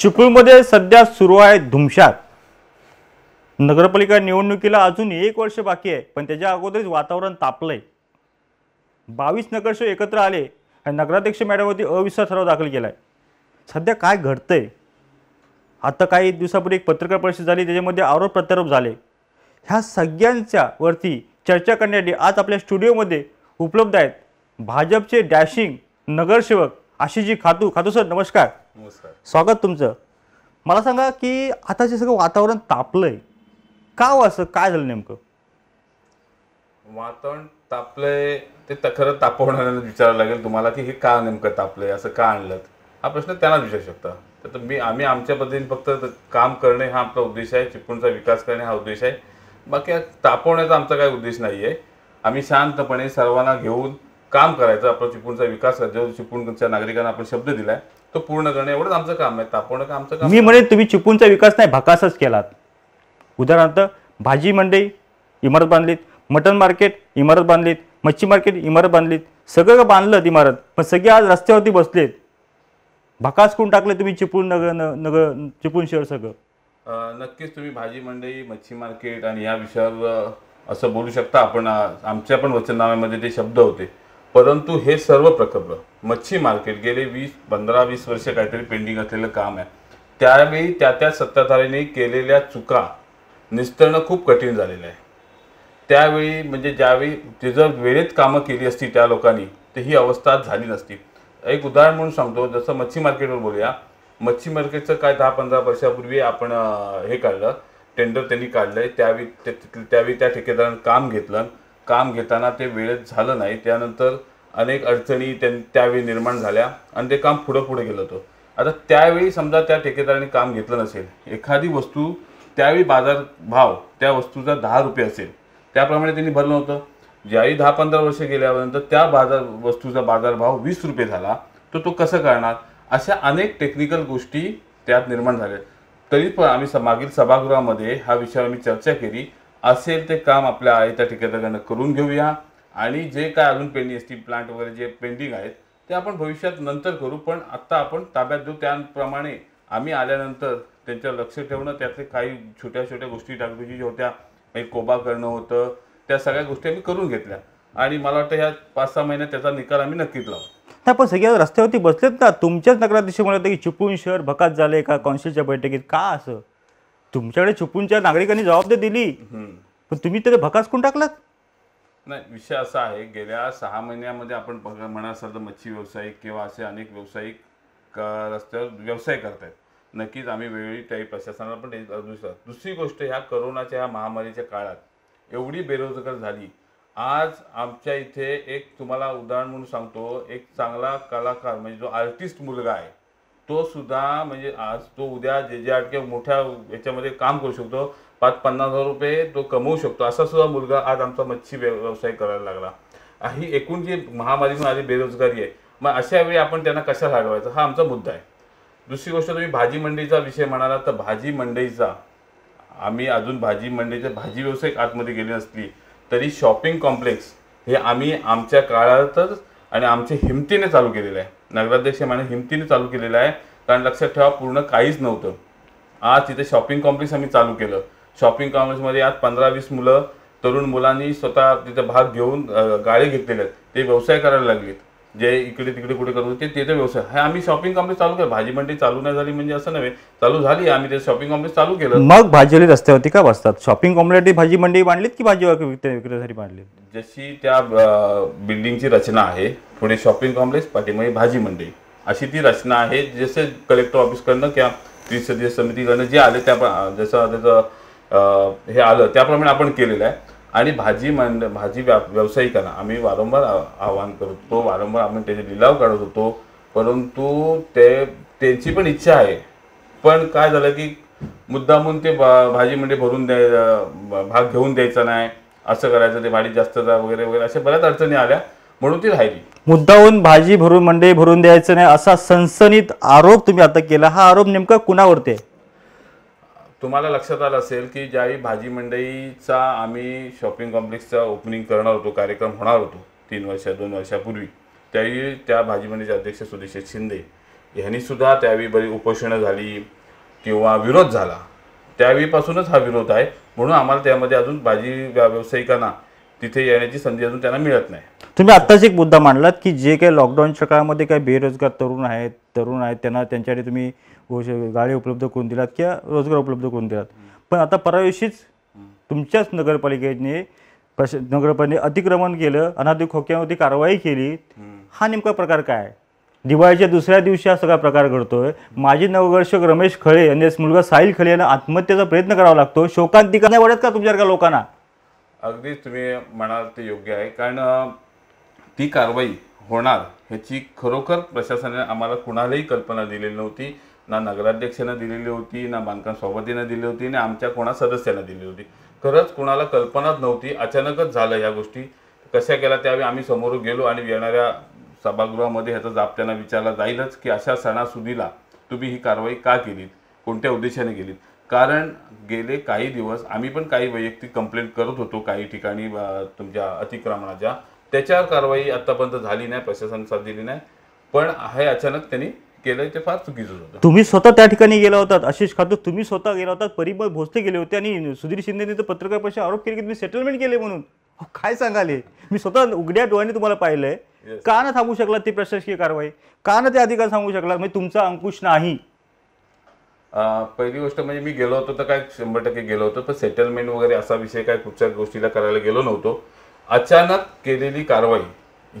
चिपळूणमध्ये सध्या सुरू आहे धुमशात नगरपालिका निवडणुकीला अजून एक वर्ष बाकी आहे पण त्याच्या अगोदरच वातावरण तापलंय बावीस नगरसेवक एकत्र आले आणि नगराध्यक्ष मॅडमवरती अविश्वास ठराव दाखल केला आहे सध्या काय घडतंय आता काही दिवसापूर्वी एक पत्रकार परिषद झाली त्याच्यामध्ये आरोप प्रत्यारोप झाले ह्या सगळ्यांच्या वरती चर्चा करण्यासाठी आज आपल्या स्टुडिओमध्ये उपलब्ध आहेत भाजपचे डॅशिंग नगरसेवक आशिषजी खातू खातू सर नमस्कार नमस्कार स्वागत तुमचं मला सांगा की आता जे सगळं वातावरण तापलंय का हो असं काय झालं नेमकं वातावरण तापलंय ते तर खरं तापवणाऱ्यांना विचारावं लागेल तुम्हाला की हे का नेमकं तापलंय असं का आणलं हा प्रश्न त्यांनाच विचारू शकता तर मी आम्ही आमच्या पद्धतीने फक्त काम करणे हा आपला उद्देश आहे चिपळूणचा विकास करणे हा उद्देश आहे बाकी तापवण्याचा आमचा काही उद्देश नाही आहे आम्ही शांतपणे सर्वांना घेऊन काम करायचं आपला चिपळूणचा विकास राज्यावर चिपळूणच्या नागरिकांना आपण शब्द दिलाय तो पूर्ण करणे एवढंच आमचं काम आहे तापवणं आमचं काम मी म्हणेन तुम्ही चिपळूणचा विकास नाही भकासच केलात उदाहरणार्थ भाजी मंडई इमारत बांधलीत मटन मार्केट इमारत बांधलीत मच्छी मार्केट इमारत बांधलीत सगळं बांधलं इमारत पण सगळे आज रस्त्यावरती बसलेत भकास कोण टाकले तुम्ही चिपळूण नगर नगर चिपळूण शहर सगळं नक्कीच तुम्ही भाजी मंडई मच्छी मार्केट आणि या विषयावर असं बोलू शकता आपण आमच्या पण वचननाम्यामध्ये ते शब्द होते परंतु हे सर्व प्रकल्प मच्छी मार्केट गेले वीस पंधरा वीस वर्ष काहीतरी पेंडिंग असलेलं काम आहे त्यावेळी त्या त्या सत्ताधारीने केलेल्या चुका निस्तरणं खूप कठीण झालेलं आहे त्यावेळी म्हणजे ज्यावेळी ते जर वेळेत कामं केली असती त्या लोकांनी तर ही अवस्था झाली नसती एक उदाहरण म्हणून सांगतो जसं मच्छी मार्केटवर बोलूया मच्छी मार्केटचं काय दहा पंधरा वर्षापूर्वी आपण हे काढलं टेंडर त्यांनी काढलं आहे त्यावेळी त्यावेळी त्या ठेकेदारानं काम घेतलं काम घेताना ते वेळेत झालं नाही त्यानंतर अनेक अडचणी त्यां त्यावेळी निर्माण झाल्या आणि ते काम पुढं पुढे गेलं होतं आता त्यावेळी समजा त्या ठेकेदाराने काम घेतलं नसेल एखादी वस्तू त्यावेळी बाजार भाव त्या वस्तूचा दहा रुपये असेल त्याप्रमाणे त्यांनी भरलं होतं ज्याही दहा पंधरा वर्षे गेल्यानंतर त्या बाजार वस्तूचा बाजारभाव वीस रुपये झाला तर तो, तो कसं करणार अशा अनेक टेक्निकल गोष्टी त्यात निर्माण झाल्या तरी पण आम्ही मागील सभागृहामध्ये हा विषयावर आम्ही चर्चा केली असेल ते काम आपल्या आहे त्या करून घेऊया आणि जे काय अजून पेंडिंग असतील प्लांट वगैरे जे पेंडिंग आहेत ते आपण भविष्यात नंतर करू पण आत्ता आपण ताब्यात देऊ त्याप्रमाणे आम्ही आल्यानंतर त्यांच्या लक्ष ठेवणं त्यातले काही छोट्या छोट्या गोष्टी टाकूची होत्या काही कोबा करणं होतं त्या सगळ्या गोष्टी आम्ही करून घेतल्या आणि मला वाटतं ह्या पाच सहा महिन्यात त्याचा निकाल आम्ही नक्कीच लावतो पण सगळ्या रस्त्यावरती बसलेत ना तुमच्याच म्हणत की चिपळूण शहर भकात झाले का कॉन्सिलच्या बैठकीत का असं तुमच्याकडे छुपूनच्या नागरिकांनी जबाबदारी दिली पण तुम्ही तरी भकास कोण टाकलात नाही विषय असा आहे गेल्या सहा महिन्यामध्ये आपण म्हणा असाल तर मच्छी व्यावसायिक किंवा असे अनेक व्यावसायिक रस्त्यावर व्यवसाय आहेत नक्कीच आम्ही वेळोवेळी त्याही प्रशासनाला पण दुसरा दुसरी गोष्ट ह्या करोनाच्या ह्या महामारीच्या काळात एवढी बेरोजगार झाली आज आमच्या इथे एक तुम्हाला उदाहरण म्हणून सांगतो एक चांगला कलाकार म्हणजे जो आर्टिस्ट मुलगा आहे तो सुद्धा म्हणजे आज तो उद्या जे जे आठ किंवा मोठ्या याच्यामध्ये काम करू शकतो पाच पन्नास हजार रुपये तो कमवू शकतो असा सुद्धा मुलगा आज आमचा मच्छी व्यवसाय करायला लागला ही एकूण जी महामारी आली बेरोजगारी आहे मग अशा वेळी आपण त्यांना कशा लागवायचा हा आमचा मुद्दा आहे दुसरी गोष्ट तुम्ही भाजी मंडईचा विषय म्हणाला तर भाजी मंडईचा आम्ही अजून भाजी मंडईचा भाजी व्यवसाय आतमध्ये गेली नसली तरी शॉपिंग कॉम्प्लेक्स हे आम्ही आमच्या काळातच आणि आमच्या हिमतीने चालू केलेलं आहे नगराध्यक्ष माने हिमतीने चालू केलेलं आहे कारण लक्षात ठेवा पूर्ण काहीच नव्हतं आज तिथे शॉपिंग कॉम्प्लेक्स आम्ही चालू केलं शॉपिंग कॉम्प्लेक्समध्ये आज पंधरा वीस मुलं तरुण मुलांनी स्वतः तिथे भाग घेऊन गाळे घेतलेल्या आहेत ते व्यवसाय करायला लागलेत जे इकडे तिकडे कुठे करत होते ते व्यवसाय हे आम्ही शॉपिंग कॉम्प्लेक्स चालू केलं भाजी मंडी चालू नाही झाली म्हणजे असं नव्हे चालू झाली आम्ही ते शॉपिंग कॉम्प्लेक्स चालू केलं मग भाजीवाली रस्त्यावरती का बसतात शॉपिंग कॉम्प्लेक्स भाजी मंडी मांडलीत की भाजी विक्रेसाठी बांधली जशी त्या बिल्डिंगची रचना आहे पुणे शॉपिंग कॉम्प्लेक्स पाठीमध्ये भाजी मंडी अशी ती रचना आहे जसे कलेक्टर ऑफिसकडनं किंवा त्रिसदीय समितीकडनं जे आले त्या जसं त्याचं हे आलं त्याप्रमाणे आपण केलेलं आहे आणि भाजी मांड भाजी व्यावसायिकांना आम्ही वारंवार आवाहन करत होतो वारंवार आम्ही त्याचे लिलाव काढत होतो परंतु ते त्यांची पण इच्छा आहे पण काय झालं की मुद्दामून ते भा भाजी मंडी भरून द्याय भाग घेऊन द्यायचा नाही असं करायचं ते भाडी जास्त जा वगैरे वगैरे अशा बऱ्याच अडचणी आल्या म्हणून ती राहिली मुद्दाहून भाजी भरून मंडई भरून द्यायचं नाही असा सनसनीत आरोप तुम्ही आता केला हा आरोप नेमका कुणावरती आहे तुम्हाला लक्षात आलं असेल की ज्यावेळी भाजी मंडईचा आम्ही शॉपिंग कॉम्प्लेक्सचा ओपनिंग करणार होतो कार्यक्रम होणार होतो तीन वर्षा दोन वर्षापूर्वी त्यावेळी त्या भाजी मंडईचे अध्यक्ष सुदेश शिंदे यांनीसुद्धा त्यावेळी बरी उपोषणं झाली किंवा विरोध झाला त्यावेळीपासूनच हा विरोध आहे म्हणून आम्हाला त्यामध्ये अजून भाजी व्यावसायिकांना तिथे येण्याची संधी अजून त्यांना मिळत नाही तुम्ही आत्ताच एक मुद्दा मांडलात की जे काही लॉकडाऊनच्या काळामध्ये काही बेरोजगार तरुण आहेत तरुण आहेत त्यांना त्यांच्याकडे तुम्ही गाडी उपलब्ध करून दिलात किंवा रोजगार उपलब्ध करून दिलात पण आता परावेशीच तुमच्याच नगरपालिकेने प्रश नगरपालिकेने अतिक्रमण केलं अनाधिक खोक्यावरती कारवाई केली हा नेमका प्रकार काय दिवाळीच्या दुसऱ्या दिवशी हा सगळा प्रकार घडतोय माजी नववर्षक रमेश खळे यांनी मुलगा साहिल खळे यांना आत्महत्येचा प्रयत्न करावा लागतो शोकांतिका नाही वाटत का तुमच्यासारख्या लोकांना अगदी तुम्ही म्हणाल ते योग्य आहे कारण ती कारवाई होणार ह्याची खरोखर प्रशासनाने आम्हाला कुणालाही कल्पना दिलेली नव्हती ना नगराध्यक्षानं दिलेली होती ना बांधकाम सभापतीनं दिली होती ना आमच्या कोणा सदस्यानं दिली होती खरंच कोणाला कल्पनाच नव्हती अचानकच झालं ह्या गोष्टी कशा केल्या त्यावेळी आम्ही समोर गेलो आणि येणाऱ्या सभागृहामध्ये ह्याचा जाब विचारला जाईलच की अशा सणासुदीला तुम्ही ही कारवाई का केलीत कोणत्या उद्देशाने केलीत कारण गेले काही दिवस आम्ही पण काही वैयक्तिक कंप्लेंट करत होतो काही ठिकाणी तुमच्या अतिक्रमणाच्या त्याच्यावर कारवाई आत्तापर्यंत झाली नाही प्रशासन दिली नाही पण हे अचानक त्यांनी केलंय ते फार चुकीचं होतं तुम्ही स्वतः त्या ठिकाणी गेला होतात आशिष खातो तुम्ही स्वतः गेला होता परिमल भोसले गेले होते आणि सुधीर शिंदेने तर पत्रकार परिषद आरोप केले की तुम्ही सेटलमेंट केले म्हणून काय सांगाले मी स्वतः उघड्या डोळ्याने तुम्हाला पाहिलंय का ना थांबू शकला ती प्रशासकीय कारवाई का ना ते अधिकार सांगू शकला म्हणजे तुमचा अंकुश नाही पहिली गोष्ट म्हणजे मी गेलो होतो तर काय शंभर टक्के गेलो होतो पण सेटलमेंट वगैरे असा विषय काय कुठच्या गोष्टीला करायला गेलो नव्हतो अचानक केलेली कारवाई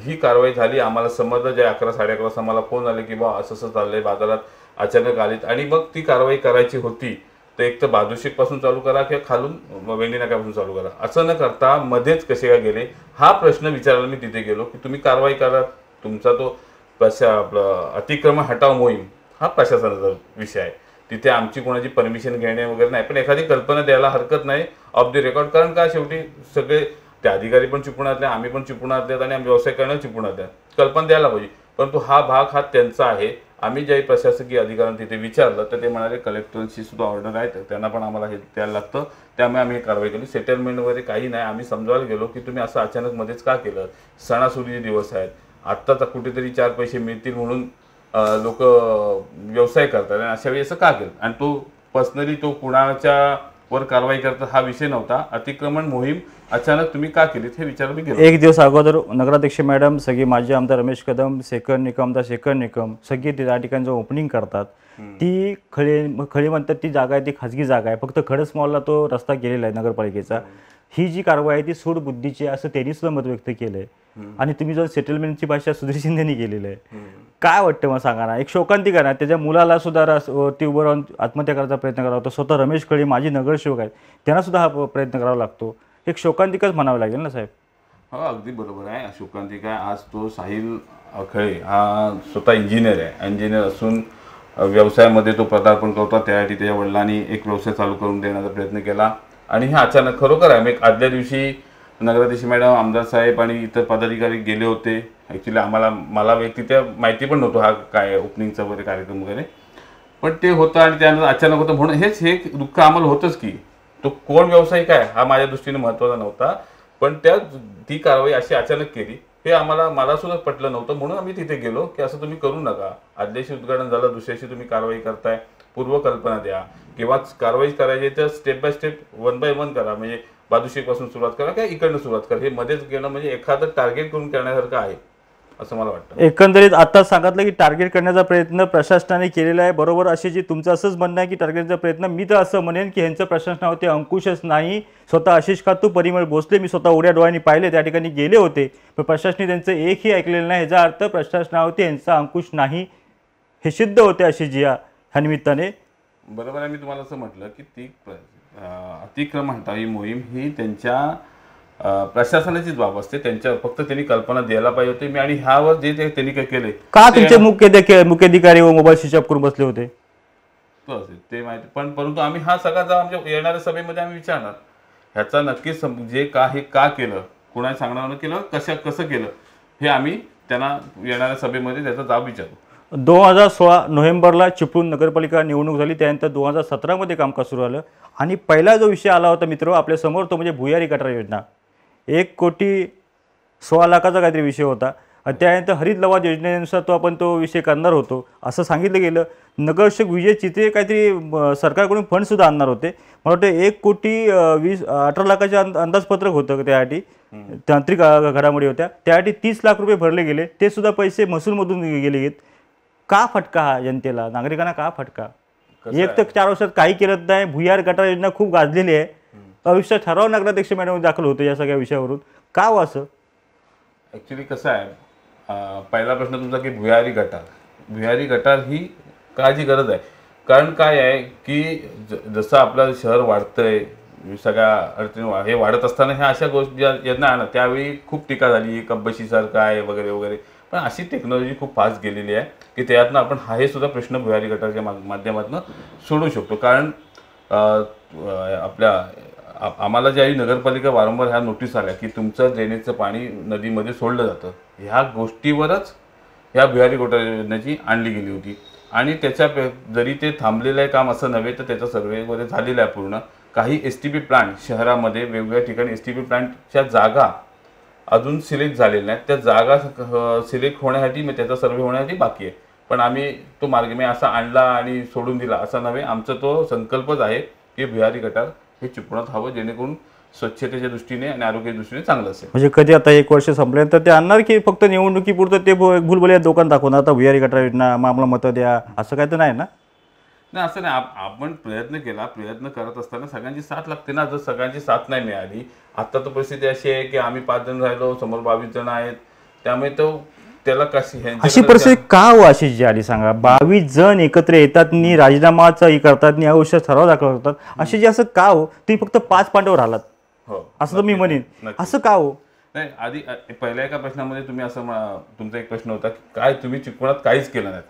ही कारवाई झाली आम्हाला समजलं जे अकरा साडे अकरा वाजता मला फोन आले की बा असं असं चाललंय बाजारात अचानक आलीत आणि मग ती कारवाई करायची होती तर एक तर बादुशीपासून चालू करा किंवा खालून वेंडी नाक्यापासून चालू करा असं न करता मध्येच कसे काय गेले हा प्रश्न विचारायला मी तिथे गेलो की तुम्ही कारवाई करा तुमचा तो प्रशा अतिक्रमण हटाव मोहीम हा प्रशासनाचा विषय आहे तिथे आमची कोणाची परमिशन घेणे वगैरे नाही पण एखादी कल्पना द्यायला हरकत नाही ऑफ द रेकॉर्ड कारण का शेवटी सगळे त्या अधिकारी पण चिपळुणातले आम्ही पण आहेत आणि आम्ही व्यवसाय करणं चिपळुणातल्यात कल्पना द्यायला पाहिजे परंतु हा भाग हा त्यांचा आहे आम्ही ज्याही प्रशासकीय अधिकाऱ्यांना तिथे विचारलं तर ते म्हणाले कलेक्टरची सुद्धा ऑर्डर आहेत त्यांना पण आम्हाला हे द्यायला लागतं त्यामुळे आम्ही कारवाई केली सेटलमेंट वगैरे काही नाही आम्ही समजायला गेलो की तुम्ही असं अचानक मध्येच का केलं सणासुदीचे दिवस आहेत आत्ताच कुठेतरी चार पैसे मिळतील म्हणून लोक व्यवसाय करतात आणि अशा वेळी असं का केलं आणि तो पर्सनली तो कुणाच्या वर कारवाई करता हा विषय नव्हता अतिक्रमण मोहीम अचानक तुम्ही का केली हे विचार मी एक दिवस अगोदर नगराध्यक्ष मॅडम सगळी माझे आमदार रमेश कदम सेकंड निकम दा सेकंड निकम सगळी त्या ठिकाणी जो ओपनिंग करतात ती खळी खळी म्हणतात ती जागा आहे ती खाजगी जागा आहे फक्त खडस मॉलला तो रस्ता गेलेला आहे नगरपालिकेचा ही जी कारवाई आहे ती सूडबुद्धीची असं त्यांनी सुद्धा मत व्यक्त केलंय आणि तुम्ही जर सेटलमेंटची भाषा सुधीर शिंदेनी केलेली आहे काय वाटतं मला सांगा ना एक शोकांतिका ना त्याच्या मुलाला सुद्धा ती उभं राहून आत्महत्या करायचा प्रयत्न करावा होता स्वतः रमेश कळे माझी नगरसेवक आहे त्यांना सुद्धा हा प्रयत्न करावा लागतो एक शोकांतिकाच म्हणावं लागेल ना साहेब हो अगदी बरोबर आहे शोकांतिका आज तो साहिल खळे हा स्वतः इंजिनियर आहे इंजिनियर असून व्यवसायामध्ये तो पदार्पण करतो त्यासाठी त्याच्या वडिलांनी एक व्यवसाय चालू करून देण्याचा प्रयत्न केला आणि हे अचानक खरोखर आहे एक आदल्या दिवशी नगराध्यक्ष मॅडम आमदार साहेब आणि इतर पदाधिकारी गेले होते ॲक्च्युली आम्हाला मला व्यक्ती त्या माहिती पण नव्हतं हा काय ओपनिंगचा वगैरे कार्यक्रम वगैरे पण ते होतं आणि त्यानंतर अचानक होतं म्हणून हेच हे दुःख आम्हाला होतंच की तो कोण व्यावसायिक आहे हा माझ्या दृष्टीने महत्त्वाचा नव्हता पण त्या ती कारवाई अशी अचानक केली हे आम्हाला मला पटलं नव्हतं म्हणून आम्ही तिथे गेलो की असं तुम्ही करू नका आदल्याशी उद्घाटन झालं दुसऱ्याशी तुम्ही कारवाई करताय पूर्वकल्पना द्या किंवा कारवाई करायची तर step by step one by one करा म्हणजे बाजूशीपासून सुरुवात करा किंवा इकडनं सुरुवात करा हे मध्येच घेणं म्हणजे एखादं टार्गेट करून करण्यासारखं आहे असं मला वाटतं एकंदरीत आता सांगितलं की टार्गेट करण्याचा प्रयत्न प्रशासनाने केलेला आहे बरोबर अशी जी तुमचं असंच म्हणणं आहे की टार्गेटचा प्रयत्न मी तर असं म्हणेन की ह्यांचं होते अंकुशच नाही स्वतः आशिष खातू परिमळ भोसले मी स्वतः उड्या डोळ्यांनी पाहिले त्या ठिकाणी गेले होते पण प्रशासने त्यांचं एकही ऐकलेलं नाही ह्याचा अर्थ प्रशासनावरती यांचा अंकुश नाही हे सिद्ध होते अशी जिया ह्या निमित्ताने बरोबर आहे मी तुम्हाला असं म्हटलं की ती अतिक्रम ही मोहीम ही त्यांच्या प्रशासनाचीच बाब असते त्यांच्या फक्त त्यांनी कल्पना द्यायला पाहिजे होती मी आणि ह्यावर जे ते त्यांनी काय केले का तुमचे मुख्य मुख्याधिकारी व मोबाईल ऑफ करून बसले होते ते माहिती पण परंतु आम्ही हा सगळा आमच्या येणाऱ्या सभेमध्ये आम्ही विचारणार ह्याचा नक्कीच जे का हे का केलं कुणाला सांगणार केलं कशा कसं केलं हे आम्ही त्यांना येणाऱ्या सभेमध्ये त्याचा जाब विचारू दोन हजार सोळा नोव्हेंबरला चिपळूण नगरपालिका निवडणूक झाली त्यानंतर दोन हजार सतरामध्ये कामकाज सुरू झालं आणि पहिला जो विषय आला होता मित्र आपल्यासमोर तो म्हणजे भुयारी गटार योजना एक कोटी सोळा लाखाचा काहीतरी विषय होता त्यानंतर हरित लवाद योजनेनुसार तो आपण तो विषय करणार होतो असं सांगितलं गेलं नगरसेवक विजय चित्रे काहीतरी सरकारकडून फंडसुद्धा आणणार होते मला वाटतं एक कोटी वीस अठरा लाखाचे अंदाजपत्रक होतं त्यासाठी तांत्रिक घडामोडी होत्या त्यासाठी तीस लाख रुपये भरले गेले ते सुद्धा पैसे महसूलमधून गेले आहेत का फटका हा जनतेला नागरिकांना का फटका एक तर चार वर्षात काही केलं नाही भुयार गटार योजना खूप गाजलेली आहे अविश्वास ठराव नगराध्यक्ष मॅडम दाखल होतो या सगळ्या विषयावरून का हो असं ऍक्च्युली कसं आहे पहिला प्रश्न तुमचा की भुयारी गटार भुयारी गटार ही काळजी गरज आहे कारण काय आहे की जसं आपलं शहर वाढतंय सगळ्या अडचणी हे वाढत असताना ह्या अशा गोष्टी ज्या यांना त्यावेळी खूप टीका झाली सर आहे वगैरे वगैरे पण अशी टेक्नॉलॉजी खूप फास्ट गेलेली आहे की त्यातनं आपण हा हे सुद्धा प्रश्न भुयारी गटाच्या माध्यमातून सोडू शकतो कारण आपल्या आम्हाला ज्या नगरपालिका वारंवार ह्या नोटीस आल्या की तुमचं ड्रेनेजचं पाणी नदीमध्ये सोडलं जातं ह्या गोष्टीवरच ह्या भुयारी गोटा योजनेची आणली गेली होती आणि त्याच्या जरी ते थांबलेलं आहे काम असं नव्हे तर त्याचा सर्वे वगैरे झालेला आहे पूर्ण काही एस टी पी प्लांट शहरामध्ये वेगवेगळ्या ठिकाणी एस टी पी प्लांटच्या जागा अजून सिलेक्ट झालेल्या नाहीत त्या जागा सिलेक्ट होण्यासाठी मग त्याचा सर्वे होण्यासाठी बाकी आहे पण आम्ही तो मार्ग मी असा आणला आणि सोडून दिला असा नव्हे आमचा तो संकल्पच आहे की बिहारी गटार हे चिपणत हवं जेणेकरून स्वच्छतेच्या दृष्टीने आणि आरोग्य दृष्टीने चांगलं असेल म्हणजे कधी आता एक वर्ष संपल्यानंतर ते आणणार की फक्त निवडणुकीपुरतं ते भूलभल्या दुकान दाखवणार आता बिहारी गटार योजना आम्हाला मतं द्या असं काय तर नाही ना नाही असं नाही आपण प्रयत्न केला प्रयत्न करत असताना सगळ्यांची साथ लागते ना जर सगळ्यांची साथ नाही मिळाली आता तर परिस्थिती अशी आहे की आम्ही पाच जण राहिलो समोर बावीस जण आहेत त्यामुळे तो त्याला कशी अशी परिस्थिती का हो अशी जी आली सांगा बावीस जण एकत्र येतात नी राजीनामाचा करतात नि अवश्य ठराव दाखल करतात अशी जे असं का हो तुम्ही फक्त पाच पांडव राहिलात हो असं तर मी म्हणेन असं का हो नाही आधी पहिल्या एका प्रश्नामध्ये तुम्ही असं तुमचा एक प्रश्न होता काय तुम्ही चिकवणात काहीच केलं नाही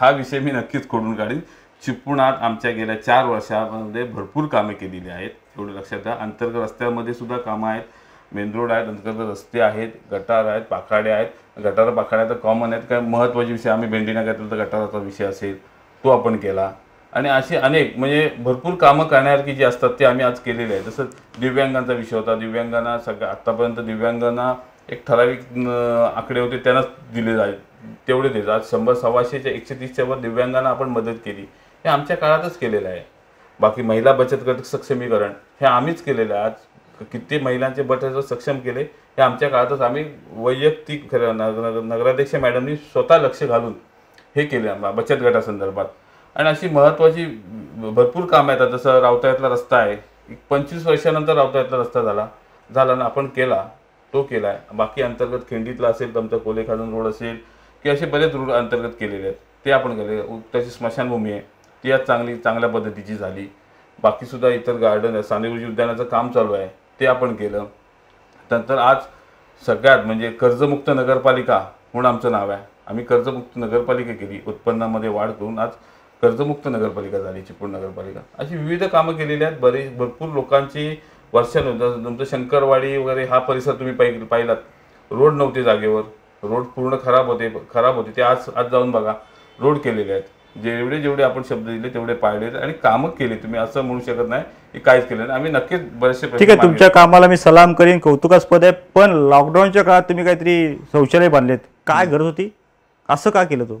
हा विषय मी नक्कीच खोडून काढीन चिपूणात आमच्या गेल्या चार वर्षामध्ये भरपूर कामे केलेली आहेत एवढं लक्षात द्या अंतर्गत रस्त्यामध्ये सुद्धा कामं आहेत मेन रोड आहेत अंतर्गत रस्ते आहेत गटार आहेत पाखाडे आहेत गटार पाखाड्या तर कॉमन आहेत काय महत्त्वाचे विषय आम्ही बेंडीना घेतलं तर गटाराचा विषय असेल तो आपण केला आणि असे अनेक म्हणजे भरपूर कामं करण्यासारखी जी असतात ते आम्ही आज केलेले आहे जसं दिव्यांगांचा विषय होता दिव्यांगांना सगळ्या आत्तापर्यंत दिव्यांगांना एक ठराविक आकडे होते त्यांनाच दिले जाईल तेवढे देतात आज शंभर सव्वाशेच्या एकशे तीसच्या वर दिव्यांगांना आपण मदत केली हे आमच्या काळातच केलेलं आहे बाकी महिला बचत गट सक्षमीकरण हे आम्हीच केलेलं आहे आज किती महिलांचे बचत सक्षम केले हे आमच्या काळातच आम्ही वैयक्तिक नगर नगराध्यक्ष मॅडमनी स्वतः लक्ष घालून हे केलं बचत गटासंदर्भात आणि अशी महत्त्वाची भरपूर कामं येतात जसं रावतायातला रस्ता आहे एक पंचवीस वर्षानंतर रावतायातला रस्ता झाला झाला ना आपण केला तो केला आहे बाकी अंतर्गत खिंडीतला असेल तर कोलेखाडून रोड असेल की असे बरेच रोड अंतर्गत केलेले आहेत ते आपण केले त्याची स्मशानभूमी आहे ती आज चांगली चांगल्या पद्धतीची झाली बाकीसुद्धा इतर गार्डन आहे सानेगुरुजी उद्यानाचं काम चालू आहे ते आपण केलं नंतर आज सगळ्यात म्हणजे कर्जमुक्त नगरपालिका म्हणून आमचं नाव आहे आम्ही कर्जमुक्त नगरपालिका केली उत्पन्नामध्ये वाढ करून आज कर्जमुक्त नगरपालिका झाली चिपळूण नगरपालिका अशी विविध कामं केलेली आहेत बरे भरपूर लोकांची वर्षानुसार तुमचं शंकरवाडी वगैरे हा परिसर तुम्ही पाहि पाहिलात रोड नव्हते जागेवर रोड पूर्ण खराब होते खराब होते ते आज आज जाऊन बघा रोड केलेले आहेत जेवढे जेवढे आपण शब्द दिले तेवढे पाळले आणि काम केले तुम्ही असं म्हणू शकत नाही की काहीच केलं नाही आम्ही नक्कीच बरेचसे ठीक आहे तुमच्या कामाला मी सलाम करीन कौतुकास्पद आहे पण लॉकडाऊनच्या काळात तुम्ही काहीतरी शौचालय बांधलेत काय गरज होती असं का केलं तो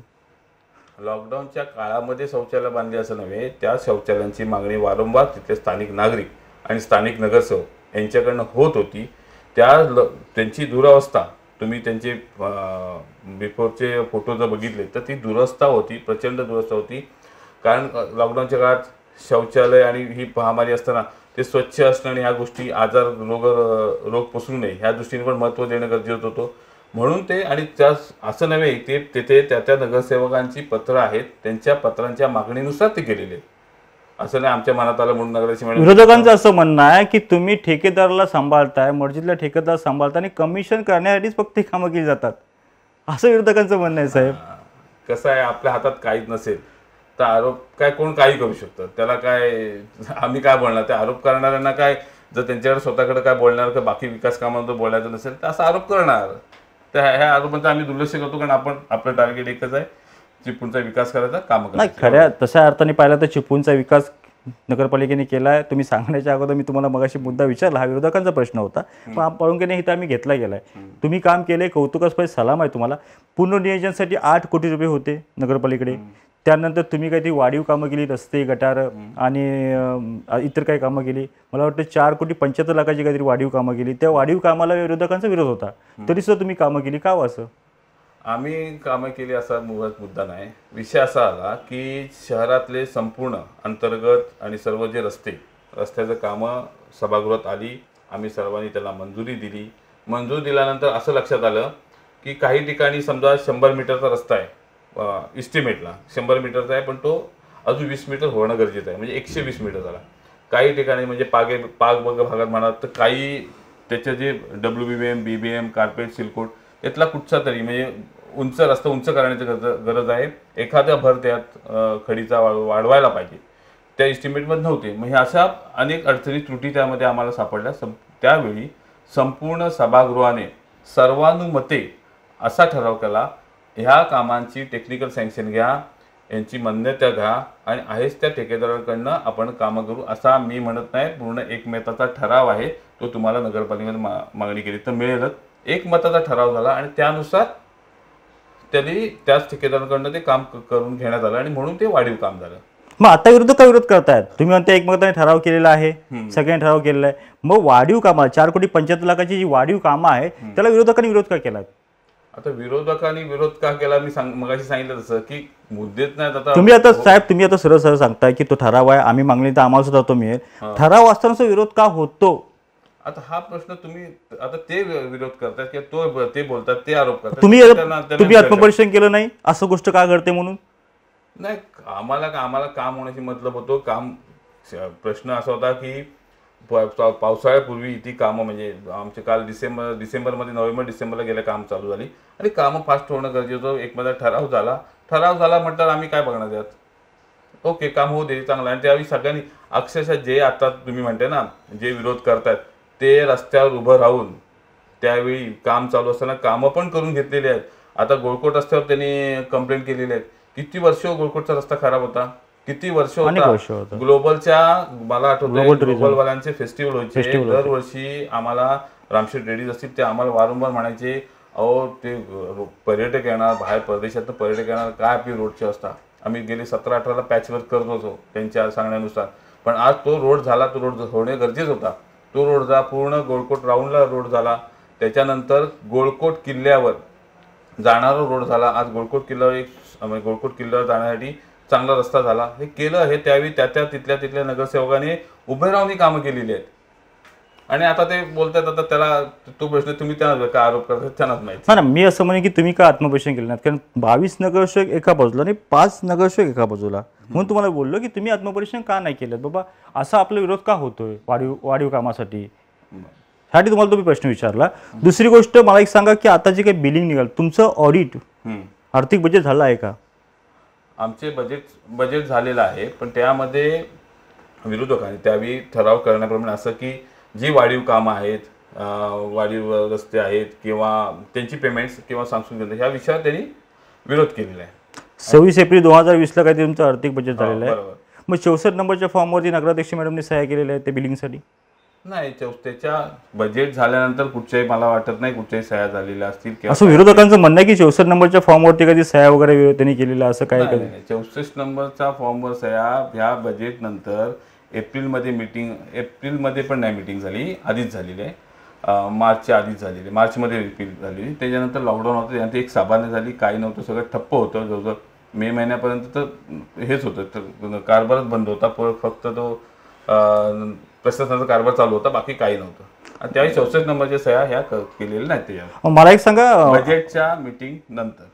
लॉकडाऊनच्या काळामध्ये शौचालय बांधले असं नव्हे त्या शौचालयांची मागणी वारंवार तिथे स्थानिक नागरिक आणि स्थानिक नगरसेवक यांच्याकडनं होत होती त्या त्यांची दुरावस्था तुम्ही त्यांचे बिफोरचे फोटो जर बघितले तर ती दुरस्ता होती प्रचंड दुरस्ता होती कारण लॉकडाऊनच्या काळात शौचालय आणि ही महामारी असताना ते स्वच्छ असणं आणि ह्या गोष्टी आजार रोग रोग पसरू नये ह्या दृष्टीने पण महत्त्व देणं गरजेचं होतं म्हणून ते आणि त्या असं नव्हे ते तेथे त्या त्या नगरसेवकांची पत्रं आहेत त्यांच्या पत्रांच्या मागणीनुसार ते केलेले असं नाही आमच्या मनात आलं म्हणून नगराची विरोधकांचं असं म्हणणं आहे की तुम्ही ठेकेदाराला सांभाळताय मस्जिदला ठेकेदार सांभाळता आणि कमिशन करण्यासाठीच फक्त ही कामं केली जातात असं विरोधकांचं म्हणणं आहे साहेब कसं आहे आपल्या हातात काहीच नसेल तर आरोप काय कोण काही करू शकतं त्याला काय आम्ही काय बोलणार ते आरोप करणाऱ्यांना काय जर त्यांच्याकडे स्वतःकडे काय बोलणार तर बाकी विकास कामांवर बोलायचं नसेल तर असा आरोप करणार तर ह्या आरोपांचा आम्ही दुर्लक्ष करतो कारण आपण आपलं टार्गेट एकच आहे चिपूनचा विकास करायचा काम नाही खऱ्या तशा अर्थाने पाहिलं तर चिपळूणचा विकास नगरपालिकेने केला आहे तुम्ही सांगण्याच्या अगोदर मी तुम्हाला मगाशी मुद्दा विचारला हा विरोधकांचा प्रश्न होता पण पाळुंकेने तर आम्ही घेतला गेला आहे तुम्ही काम केले कौतुकास्पद सलाम आहे तुम्हाला पुनर्नियोजनसाठी आठ कोटी रुपये होते नगरपालिकेकडे त्यानंतर तुम्ही काहीतरी वाढीव कामं केली रस्ते गटार आणि इतर काही कामं केली मला वाटतं चार कोटी पंच्याहत्तर लाखाची काहीतरी वाढीव कामं केली त्या वाढीव कामाला विरोधकांचा विरोध होता तरीसुद्धा तुम्ही कामं केली का हो असं आम्ही कामं केली असा मुद्दा नाही विषय असा आला की शहरातले संपूर्ण अंतर्गत आणि सर्व जे रस्ते रस्त्याचं कामं सभागृहात आली आम्ही सर्वांनी त्याला मंजुरी दिली मंजुरी दिल्यानंतर असं लक्षात आलं की काही ठिकाणी समजा शंभर मीटरचा रस्ता आहे इस्टिमेटला शंभर मीटरचा आहे पण तो अजून वीस मीटर होणं गरजेचं आहे म्हणजे एकशे वीस मीटर झाला काही ठिकाणी म्हणजे पागे पाग वगैरे भागात म्हणा तर काही त्याचे जे W B B M B B M carpet सिलकोट यातला कुठचा तरी म्हणजे उंच रस्ता उंच करण्याची गरज गरज आहे एखाद्या भर त्यात खडीचा वाढ वाढवायला पाहिजे त्या इस्टिमेटमध्ये नव्हते म्हणजे अशा अनेक अडचणी त्रुटी त्यामध्ये आम्हाला सापडल्या सं त्यावेळी संपूर्ण सभागृहाने सर्वानुमते असा ठराव केला ह्या कामांची टेक्निकल सँक्शन घ्या यांची मान्यता घ्या आणि आहेच त्या ठेकेदाराकडनं आपण कामं करू असा मी म्हणत नाही पूर्ण एकमेताचा ठराव आहे तो तुम्हाला नगरपालिकेने मा मागणी केली तर मिळेलच एक मताचा ठराव झाला आणि त्यानुसार त्यांनी त्याच ठेकेदारांकडनं ते काम करून घेण्यात आलं आणि म्हणून ते वाढीव काम झालं मग आता विरुद्ध का विरोध करतायत तुम्ही म्हणता एकमेकांनी ठराव केलेला आहे सगळ्यांनी ठराव केलेला आहे मग वाढीव कामं चार कोटी पंच्याहत्तर लाखाची जी वाढीव कामं आहे त्याला विरोधकांनी विरोध का केला आता विरोधकांनी विरोध का केला मी सांग मगाशी सांगितलं तसं की मुद्देच नाही आता तुम्ही आता हो. साहेब तुम्ही आता सरळ सरळ सांगताय की तो ठराव आहे आम्ही मागणी तर आम्हाला सुद्धा तो मिळेल ठराव असताना विरोध का होतो आता हा प्रश्न तुम्ही आता ते विरोध करतात किंवा तो ते बोलतात ते आरोप करतात तुम्ही तुम्ही आत्मपरीक्षण केलं नाही असं गोष्ट का घडते म्हणून नाही आम्हाला आम्हाला काम होण्याची मतलब होतो काम प्रश्न असा होता की पावसाळ्यापूर्वी ती कामं म्हणजे आमचे काल डिसेंबर डिसेंबरमध्ये नोव्हेंबर डिसेंबरला गेले काम चालू झाली आणि कामं फास्ट होणं गरजेचं होतं ठराव झाला ठराव झाला म्हटलं आम्ही काय बघणार त्यात ओके काम होऊ दे चांगलं आणि त्यावेळी सगळ्यांनी अक्षरशः जे आता तुम्ही म्हणते ना जे विरोध करतात ते रस्त्यावर उभं राहून त्यावेळी काम चालू असताना कामं पण करून घेतलेली आहेत आता गोळकोट रस्त्यावर त्यांनी कंप्लेंट केलेली आहे किती वर्ष हो गोळकोटचा रस्ता खराब होता किती वर्ष होता ग्लोबलच्या मला आठवत ग्लोबलवाल्यांचे फेस्टिवल व्हायचे दरवर्षी आम्हाला रामशेठ रेडीज असतील ते आम्हाला वारंवार म्हणायचे अहो ते पर्यटक येणार बाहेर परदेशात पर्यटक येणार काय आपली रोडचे असता आम्ही गेले सतरा अठराला पॅच करत होतो त्यांच्या सांगण्यानुसार पण आज तो रोड झाला तो रोड होणे गरजेचं होता तो रोड जा पूर्ण गोळकोट राऊंडला रोड झाला त्याच्यानंतर गोळकोट किल्ल्यावर जाणारा रोड झाला आज गोळकोट किल्ल्यावर एक गोळकोट किल्ल्यावर जाण्यासाठी चांगला रस्ता झाला हे केलं हे त्यावेळी त्या त्या तिथल्या तिथल्या नगरसेवकाने उभे राहून ही कामं केलेली आहेत आणि आता ते बोलतात आता त्याला तो प्रश्न तुम्ही त्यांना का आरोप करतात त्यांनाच माहिती हा ना मी असं म्हणे की तुम्ही काय आत्मपरीक्षण केलं नाहीत कारण बावीस नगरसेवक एका बाजूला आणि पाच नगरसेवक एका बाजूला म्हणून तुम्हाला बोललो की तुम्ही आत्मपरीक्षण का नाही केलं बाबा असा आपला विरोध का होतोय वाढीव वाढीव कामासाठी ह्यासाठी तुम्हाला तुम्ही प्रश्न विचारला दुसरी गोष्ट मला एक सांगा की आता जे काही बिलिंग निघाल तुमचं ऑडिट आर्थिक बजेट झालं आहे का आमचे बजेट बजेट झालेलं आहे पण त्यामध्ये विरोधकांनी त्यावेळी ठराव करण्याप्रमाणे असं की जी वाढीव काम आहेत वाढीव रस्ते आहेत किंवा त्यांची पेमेंट्स किंवा सांगून घेणं ह्या विषयावर त्यांनी विरोध केलेला आहे सव्वीस एप्रिल दोन हजार वीसला काहीतरी तुमचं आर्थिक बजेट हो, झालेलं आहे मग चौसष्ट नंबरच्या फॉर्मवरती नगराध्यक्ष मॅडमने सहाय्य केलेल्या आहे ते साठी नाही चौसष्टच्या बजेट झाल्यानंतर कुठच्याही मला वाटत नाही कुठच्याही सह्या झालेल्या असतील असं विरोधकांचं म्हणणं आहे की चौसष्ट नंबरच्या फॉर्मवरती कधी सह्या वगैरे त्यांनी केलेला असं काय चौसष्ट नंबरच्या फॉर्मवर सह्या ह्या बजेट नंतर एप्रिलमध्ये मिटिंग एप्रिलमध्ये पण नाही मिटिंग झाली आधीच झालेली आहे मार्चच्या आधीच झालेली मार्चमध्ये रिपील झाली त्याच्यानंतर लॉकडाऊन होतं त्यानंतर एक साबाने झाली काही नव्हतं सगळं ठप्प होतं जवळजवळ मे महिन्यापर्यंत तर हेच होतं तर कारभारच बंद होता फक्त तो प्रशासनाचा कारभार चालू होता बाकी काही नव्हतं आणि त्यावेळी चौसष्ट नंबरच्या सह्या ह्या केलेल्या नाही त्याच्या मला एक सांगा बजेटच्या मिटिंग नंतर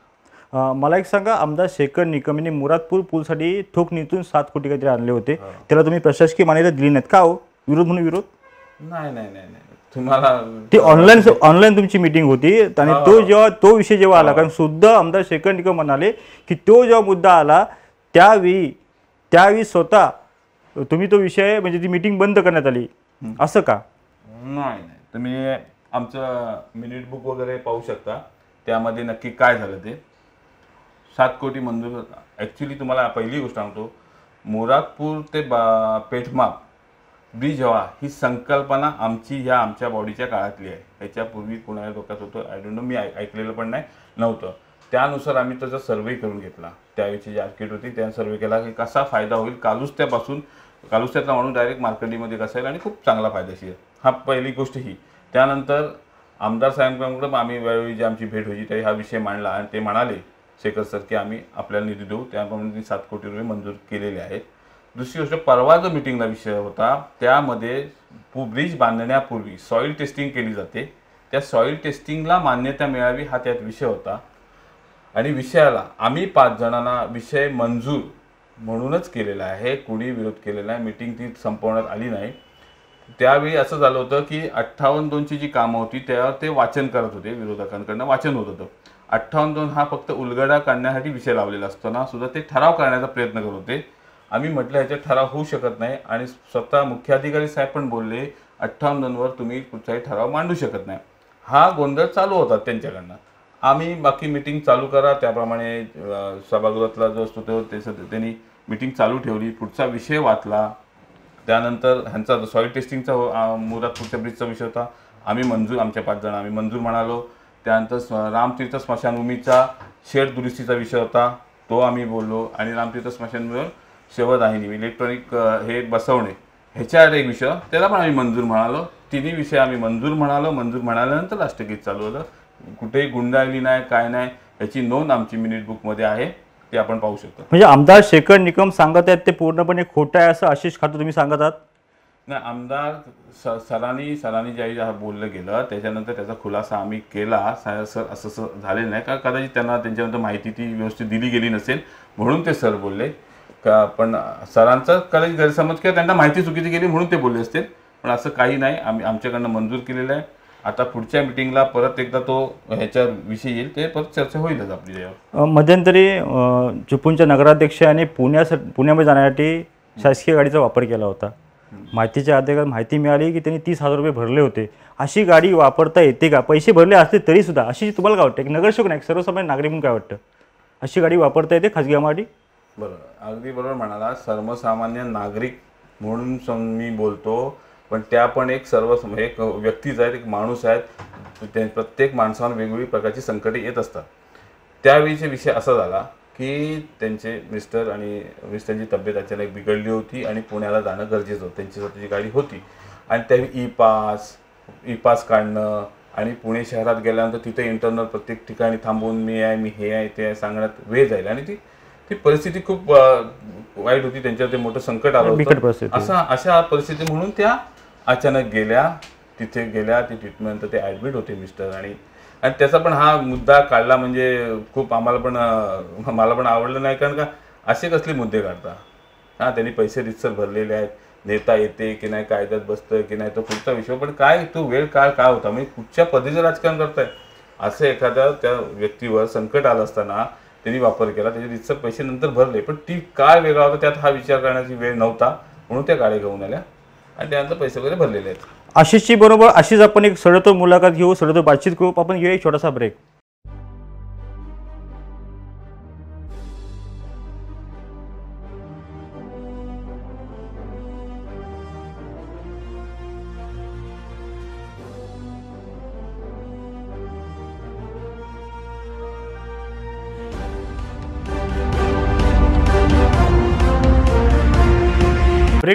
मला एक सांगा आमदार शेखर निकम यांनी मुरादपूर पूलसाठी ठोक निघून सात कोटी काहीतरी आणले होते त्याला तुम्ही प्रशासकीय मान्यता दिली नाहीत का हो विरोध म्हणून विरोध नाही नाही नाही तुम्हाला ती ऑनलाईन ऑनलाईन तुमची मीटिंग होती आणि तो जेव्हा तो विषय जेव्हा आला कारण सुद्धा आमदार शेखर निकम म्हणाले की तो जेव्हा मुद्दा आला त्यावेळी त्यावेळी स्वतः तुम्ही तो विषय म्हणजे ती मीटिंग बंद करण्यात आली असं का नाही तुम्ही आमचं मिनिट बुक वगैरे पाहू शकता त्यामध्ये नक्की काय झालं ते सात कोटी मंजूर होता ॲक्च्युली तुम्हाला पहिली गोष्ट सांगतो मोरादपूर ते बा पेठमाप ब्रिज हवा ही संकल्पना आमची ह्या आमच्या बॉडीच्या काळातली आहे ह्याच्यापूर्वी कोणाला डोक्यात होतं आय डोंट नो मी ऐकलेलं पण नाही नव्हतं त्यानुसार आम्ही त्याचा सर्वे करून घेतला त्यावेळीची जी आर्किट होती त्या सर्वे केला की कसा फायदा होईल कालुस्त्यापासून कालुस्त्यातला माणूस डायरेक्ट मार्केटिंगमध्ये कसा येईल आणि खूप चांगला फायदेशीर हा पहिली गोष्ट ही त्यानंतर आमदार साहेबांकडून आम्ही वेळोवेळी जी आमची भेट होईल त्या हा विषय मांडला आणि ते म्हणाले शेखर सर की आम्ही आपल्याला निधी देऊ त्याप्रमाणे सात कोटी रुपये मंजूर केलेले आहेत दुसरी गोष्ट परवा जो मिटिंगला विषय होता त्यामध्ये ब्रिज बांधण्यापूर्वी सॉईल टेस्टिंग केली जाते त्या सॉईल टेस्टिंगला मान्यता मिळावी हा त्यात विषय होता आणि विषयाला आम्ही पाच जणांना विषय मंजूर म्हणूनच केलेला आहे कुणी विरोध केलेला आहे मिटिंग ती संपवण्यात आली नाही त्यावेळी असं झालं होतं की अठ्ठावन्न दोनची जी कामं होती त्यावर ते वाचन करत होते विरोधकांकडनं वाचन होत होतं अठ्ठावन्न दोन हा फक्त उलगडा काढण्यासाठी विषय लावलेला असताना सुद्धा ते ठराव करण्याचा प्रयत्न करत होते आम्ही म्हटलं ह्याच्यात ठराव होऊ शकत नाही आणि स्वतः मुख्याधिकारी साहेब पण बोलले अठ्ठावन्न दोनवर तुम्ही कुठचाही ठराव मांडू शकत नाही हा गोंधळ चालू होता त्यांच्याकडनं आम्ही बाकी मिटिंग चालू करा त्याप्रमाणे सभागृहातला जो असतो तो ते त्यांनी मिटिंग चालू ठेवली पुढचा विषय वाचला त्यानंतर ह्यांचा सॉईल टेस्टिंगचा पुढच्या ब्रिजचा विषय होता आम्ही मंजूर आमच्या पाच जण आम्ही मंजूर म्हणालो त्यानंतर स्म रामतीर्थ स्मशानभूमीचा शेड दुरुस्तीचा विषय होता तो आम्ही बोललो आणि रामतीर्थ स्मशानभूमीवर शेवदाहिनी इलेक्ट्रॉनिक हे बसवणे ह्याच्यावर एक विषय त्याला पण आम्ही मंजूर म्हणालो तिन्ही विषय आम्ही मंजूर म्हणालो मंजूर म्हणाल्यानंतर राष्ट्रगीत चालू होतं कुठेही गुंडाळली नाही काय नाही याची नोंद आमची मिनिट बुकमध्ये आहे ते आपण पाहू शकतो म्हणजे आमदार शेखर निकम सांगत आहेत ते पूर्णपणे खोटं आहे असं आशिष खातो तुम्ही सांगत आहात नाही आमदार स सरांनी सरांनी ज्यावेळी बोललं गेलं त्याच्यानंतर त्याचा खुलासा आम्ही केला सर असं असं झालेलं नाही का कदाचित त्यांना त्यांच्यानंतर माहिती ती व्यवस्थित दिली गेली नसेल म्हणून ते सर बोलले का पण सरांचा कदाचित गैरसमज किंवा त्यांना माहिती चुकीची गेली म्हणून ते बोलले असतील पण असं काही नाही आम्ही आमच्याकडनं मंजूर केलेलं आहे आता पुढच्या मिटिंगला परत एकदा तो ह्याच्या विषयी येईल ते परत चर्चा होईलच आपली मध्यंतरी चिपळूणच्या नगराध्यक्षाने आणि पुण्यास पुण्यामध्ये जाण्यासाठी शासकीय गाडीचा वापर केला होता माहितीच्या अधिकार माहिती मिळाली की त्यांनी तीस हजार रुपये भरले होते अशी गाडी वापरता येते का पैसे भरले असते तरी सुद्धा अशी तुम्हाला काय वाटतं एक नगरसेवक नाही सर्वसामान्य नागरिक म्हणून काय वाटतं अशी गाडी वापरता येते खाजगी आम्हाला बरोबर अगदी बरोबर म्हणाला सर्वसामान्य नागरिक म्हणून मी बोलतो पण त्या पण एक सर्व म्हणजे एक व्यक्तीच आहेत एक माणूस आहेत प्रत्येक माणसावर वेगवेगळी प्रकारची संकट येत असतात त्यावेळीचा विषय असा झाला की त्यांचे मिस्टर आणि मिस्टरची तब्येत अचानक बिघडली होती आणि पुण्याला जाणं गरजेचं होतं त्यांची स्वतःची गाडी होती आणि त्यावेळी ई पास ई पास काढणं आणि पुणे शहरात गेल्यानंतर तिथे इंटरनल प्रत्येक ठिकाणी थांबून मी आहे मी हे आहे ते आहे सांगण्यात वेळ जाईल आणि ती ती परिस्थिती खूप वाईट होती त्यांच्यावर ते मोठं संकट आलं होतं अशा परिस्थिती म्हणून त्या अचानक गेल्या तिथे गेल्या ती ट्रीटमेंट ते ॲडमिट होते मिस्टर आणि आणि त्याचा पण हा मुद्दा काढला म्हणजे खूप आम्हाला पण मला पण आवडलं नाही कारण का असे कसले मुद्दे काढता हां त्यांनी पैसे रितसर भरलेले आहेत नेता येते की नाही कायद्यात बसतं की नाही तो पुढचा विषय पण काय तो वेळ काळ काय होता म्हणजे कुठच्या पद्धतीचं राजकारण करताय असं एखाद्या त्या व्यक्तीवर संकट आलं असताना त्यांनी वापर केला त्याचे रितसर पैसे नंतर भरले पण ती काय वेगळा होता त्यात हा विचार करण्याची वेळ नव्हता म्हणून त्या गाड्या घेऊन आल्या आणि त्यानंतर पैसे वगैरे भरलेले आहेत आशिषची बरोबर अशीच आपण एक सडतो मुलाखत घेऊ सडतो बातचीत करू आपण घेऊ एक छोटासा ब्रेक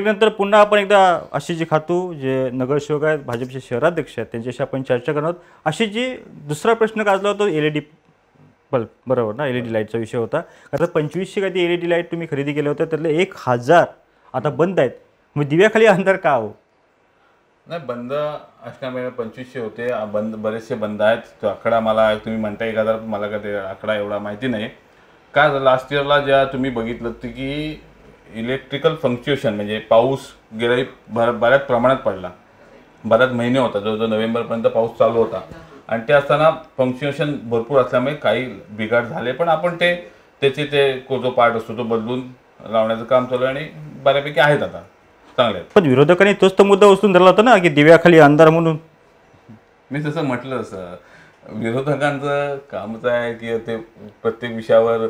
नंतर पुन्हा आपण एकदा आशिषजी खातू जे नगरसेवक आहेत भाजपचे शहराध्यक्ष आहेत त्यांच्याशी आपण चर्चा करणार आहोत जी दुसरा प्रश्न गाजला होता एल ई डी बल्ब बरोबर ना एल ई डी लाईटचा विषय होता आता पंचवीसशे काही एल ई डी लाईट तुम्ही खरेदी केल्या होत्या त्यातले एक हजार आता बंद आहेत मग दिव्याखाली अंधार का हो नाही बंद असल्यामुळे पंचवीसशे होते बंद बरेचसे बंद आहेत तो आकडा मला तुम्ही म्हणता एक हजार मला का ते आकडा एवढा माहिती नाही का लास्ट इयरला ज्या तुम्ही बघितलं की इलेक्ट्रिकल फंक्च्युएशन म्हणजे पाऊस गेल्याही भर बऱ्याच प्रमाणात पडला बऱ्याच महिने होता जवळजवळ नोव्हेंबरपर्यंत पाऊस चालू होता आणि ते असताना फंक्च्युएशन भरपूर असल्यामुळे काही बिघाड झाले पण आपण ते त्याचे ते जो पार्ट असतो तो बदलून लावण्याचं काम चालू आहे आणि बऱ्यापैकी आहेत आता चांगले पण विरोधकांनी तोच तो मुद्दा उचलून धरला होता ना की दिव्याखाली अंधार म्हणून मी तसं म्हटलं तसं विरोधकांचं कामच आहे की ते प्रत्येक विषयावर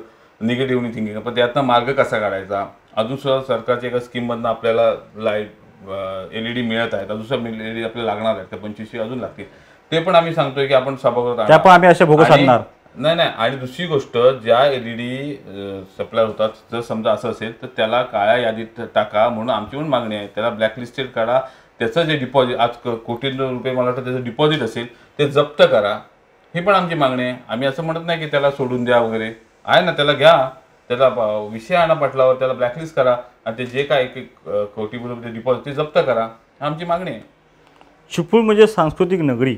निगेटिव्हनी थिंकिंग पण त्यातनं मार्ग कसा काढायचा सुद्धा सरकारच्या एका स्कीममधनं आपल्याला लाईट एलईडी मिळत आहेत अजून एल ई आपल्याला लागणार आहेत त्या पंचवीसशे अजून लागतील ते पण आम्ही सांगतोय की आपण सभागृहात आम्ही असे आणणार नाही नाही आणि दुसरी गोष्ट ज्या एलईडी ई सप्लाय होतात जर समजा असं असेल तर त्याला काळ्या यादीत टाका म्हणून आमची पण मागणी आहे त्याला ब्लॅकलिस्टेड काढा त्याचं जे डिपॉझिट आज कोटी रुपये मला वाटतं त्याचं डिपॉझिट असेल ते जप्त करा ही पण आमची मागणी आहे आम्ही असं म्हणत नाही की त्याला सोडून द्या वगैरे आहे ना त्याला घ्या त्याचा विषय आणा पटलावर त्याला ब्लॅकलिस्ट करा आणि ते जे काय एक एक कोटी रुपये डिपॉझिट ते जप्त करा आमची मागणी आहे चिपळूण म्हणजे सांस्कृतिक नगरी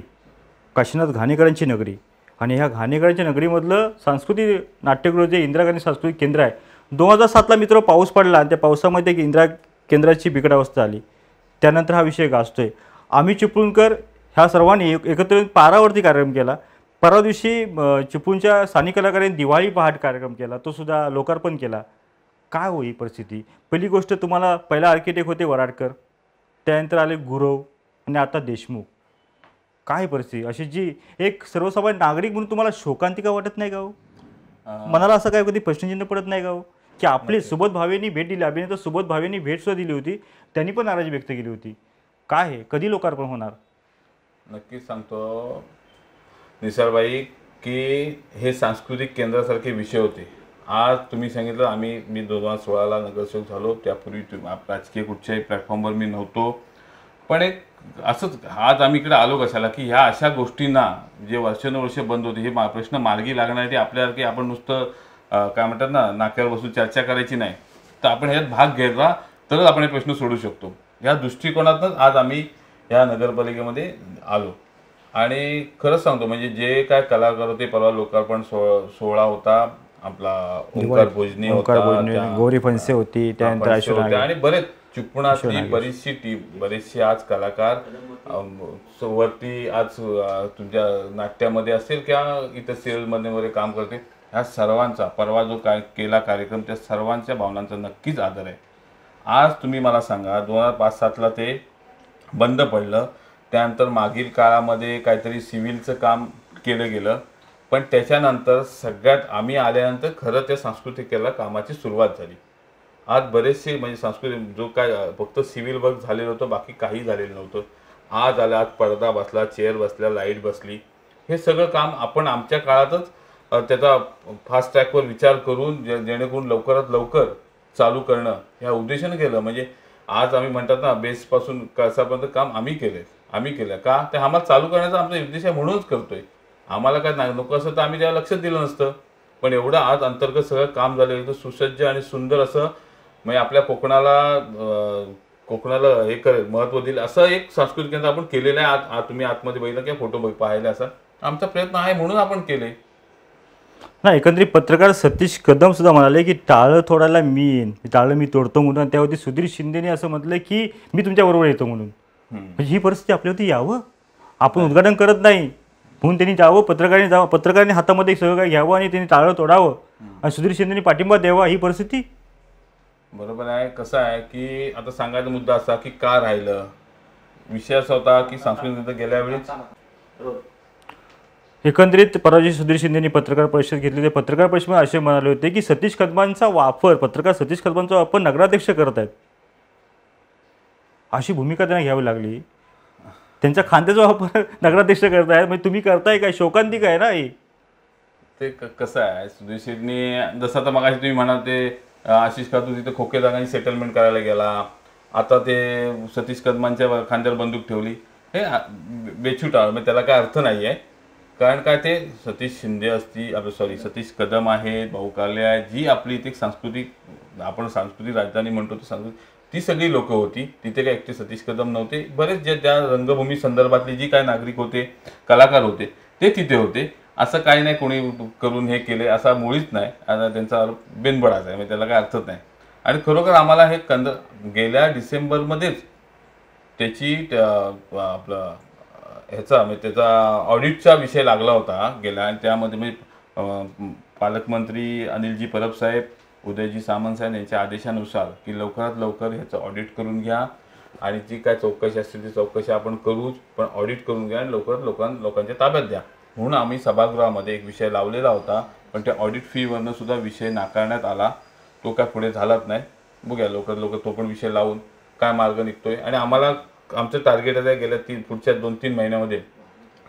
काशीनाथ घाणेकरांची नगरी आणि ह्या घाणेकरांच्या नगरीमधलं सांस्कृतिक नाट्यगृह जे इंदिरा गांधी सांस्कृतिक केंद्र आहे दोन हजार सातला मित्र पाऊस पडला आणि त्या पावसामध्ये एक इंदिरा केंद्राची बिकट अवस्था आली त्यानंतर हा विषय गाजतोय आम्ही चिपळूणकर ह्या सर्वांनी एकत्रित पारावरती कार्यक्रम केला परवा दिवशी चिपूंच्या स्थानिक कलाकारांनी दिवाळी पहाट कार्यक्रम केला तो सुद्धा लोकार्पण केला काय होई परिस्थिती पहिली गोष्ट तुम्हाला पहिला आर्किटेक्ट होते वराडकर त्यानंतर आले गुरव आणि आता देशमुख काय परिस्थिती अशी जी एक सर्वसामान्य नागरिक म्हणून तुम्हाला शोकांतिका वाटत नाही का हो? मनाला असं काय कधी प्रश्नचिन्ह पडत नाही गाव हो? की आपले सुबोध भावेंनी भेट दिली अभिनेता सुबोध भावेंनी भेटसुद्धा दिली होती त्यांनी पण नाराजी व्यक्त केली होती काय आहे कधी लोकार्पण होणार नक्कीच सांगतो निसारबाई की हे सांस्कृतिक केंद्रासारखे विषय होते आज तुम्ही सांगितलं आम्ही मी दोन हजार सोळाला नगरसेवक झालो त्यापूर्वी राजकीय कुठच्याही प्लॅटफॉर्मवर मी नव्हतो पण एक असंच आज आम्ही इकडे आलो कशाला की ह्या अशा गोष्टींना जे वर्षानुवर्ष बंद होते हे मा प्रश्न मार्गी लागण्यासाठी आपल्यासारखे आपण नुसतं काय म्हणतात ना नाक्यावर बसून चर्चा करायची नाही तर आपण ह्यात भाग घ्यायला तरच आपण हे प्रश्न सोडू शकतो या दृष्टिकोनातच आज आम्ही या नगरपालिकेमध्ये आलो आणि खरंच सांगतो म्हणजे जे काय कलाकार होते परवा लोकार्पण सोहळा होता आपला ओंकार भोजनी होता गौरी फणसे होती त्यानंतर आणि बरेच चिपणातली बरीचशी टीम बरेचशी आज कलाकार वरती आज तुमच्या नाट्यामध्ये असेल किंवा इतर सिरियलमध्ये वगैरे काम करते ह्या सर्वांचा परवा जो काय केला कार्यक्रम त्या सर्वांच्या भावनांचा नक्कीच आदर आहे आज तुम्ही मला सांगा दोन हजार पाच सातला ते बंद पडलं त्यानंतर मागील काळामध्ये काहीतरी सिव्हिलचं काम केलं गेलं पण त्याच्यानंतर सगळ्यात आम्ही आल्यानंतर खरं त्या सांस्कृतिकेला कामाची सुरुवात झाली आज बरेचसे म्हणजे सांस्कृतिक जो काय फक्त सिव्हिल वर्क झालेलं होतं बाकी काही झालेलं नव्हतं आज आला आज पडदा बसला चेअर बसल्या लाईट बसली हे सगळं काम आपण आमच्या काळातच त्याचा फास्ट ट्रॅकवर विचार करून जे जेणेकरून लवकरात लवकर चालू करणं ह्या उद्देशानं केलं म्हणजे आज आम्ही म्हणतात ना बेसपासून कसापर्यंत काम आम्ही केले आम्ही केलं का ते आम्हाला चालू करण्याचा आमचा उद्देश आहे म्हणूनच करतोय आम्हाला काय नाही नको असं तर आम्ही त्याला लक्ष दिलं नसतं पण एवढं आज अंतर्गत सगळं काम झालं एकदम सुसज्ज आणि सुंदर असं म्हणजे आपल्या कोकणाला कोकणाला हे करेल महत्त्व देईल असं एक सांस्कृतिक केंद्र आपण केलेलं आहे आत आत तुम्ही आतमध्ये बघितलं किंवा फोटो पाहिले असा आमचा प्रयत्न आहे म्हणून आपण केले ना एकंदरीत पत्रकार सतीश कदम सुद्धा म्हणाले की टाळं थोडायला मी येईन टाळं मी तोडतो म्हणून त्यावरती सुधीर शिंदेने असं म्हटलं की मी तुमच्याबरोबर येतो म्हणून म्हणजे ही परिस्थिती आपल्यावरती यावं आपण उद्घाटन करत नाही म्हणून त्यांनी जावं पत्रकारांनी जावं पत्रकारांनी हातामध्ये सगळं काय घ्यावं आणि त्यांनी टाळं तोडावं आणि सुधीर शिंदेनी पाठिंबा द्यावा ही परिस्थिती बरोबर आहे कसं आहे की आता सांगायचा मुद्दा असा की का राहिलं विषय असा होता की सांस्कृतिक गेल्या वेळेस एकंदरीत पराजय सुधीर शिंदेनी पत्रकार परिषद घेतली पत्रकार परिषदेमध्ये असे म्हणाले होते की सतीश कदमांचा वापर पत्रकार सतीश कदमांचा वापर नगराध्यक्ष करत आहेत अशी भूमिका त्यांना घ्यावी लागली त्यांच्या खांद्याचा वापर नगराध्यक्ष करताय म्हणजे तुम्ही करताय काय शोकांतिक आहे ना हे ते कसं आहे सुधीर शेटनी जसं आता मग तुम्ही म्हणाल ते आशिष खातू तिथे खोकेदारांनी सेटलमेंट करायला गेला आता ते सतीश कदमांच्या खांद्यावर बंदूक ठेवली हे बेछूट म्हणजे त्याला काय अर्थ नाही आहे कारण काय ते सतीश शिंदे असती आपलं सॉरी सतीश कदम आहेत भाऊ काले आहेत जी आपली इथे सांस्कृतिक आपण सांस्कृतिक राजधानी म्हणतो तो सांस्कृतिक ती सगळी लोक होती तिथे काय एकटे सतीश कदम नव्हते बरेच जे त्या रंगभूमी संदर्भातले जी काय नागरिक होते कलाकार होते ते तिथे होते असं काही नाही कोणी करून हे केले असा मुळीच नाही आता त्यांचा बिनबडाचा आहे म्हणजे त्याला काय अर्थच नाही आणि खरोखर आम्हाला हे कंद गेल्या डिसेंबरमध्येच त्याची आपलं ह्याचा म्हणजे त्याचा ऑडिटचा विषय लागला होता गेला आणि त्यामध्ये म्हणजे पालकमंत्री अनिलजी परब साहेब उदयजी सामंत साहेब यांच्या आदेशानुसार की लवकरात लवकर ह्याचं ऑडिट करून घ्या आणि जी काय चौकशी असतील ती चौकशी आपण करूच पण ऑडिट करून घ्या आणि लवकरात लवकर लोकांच्या ताब्यात द्या म्हणून आम्ही सभागृहामध्ये एक विषय लावलेला होता पण त्या ऑडिट फीवरनं सुद्धा विषय नाकारण्यात आला तो काय पुढे झालाच नाही बघूया लवकरात लवकर तो पण विषय लावून काय मार्ग निघतोय आणि आम्हाला आमचं टार्गेट आहे गेल्या तीन पुढच्या दोन तीन महिन्यामध्ये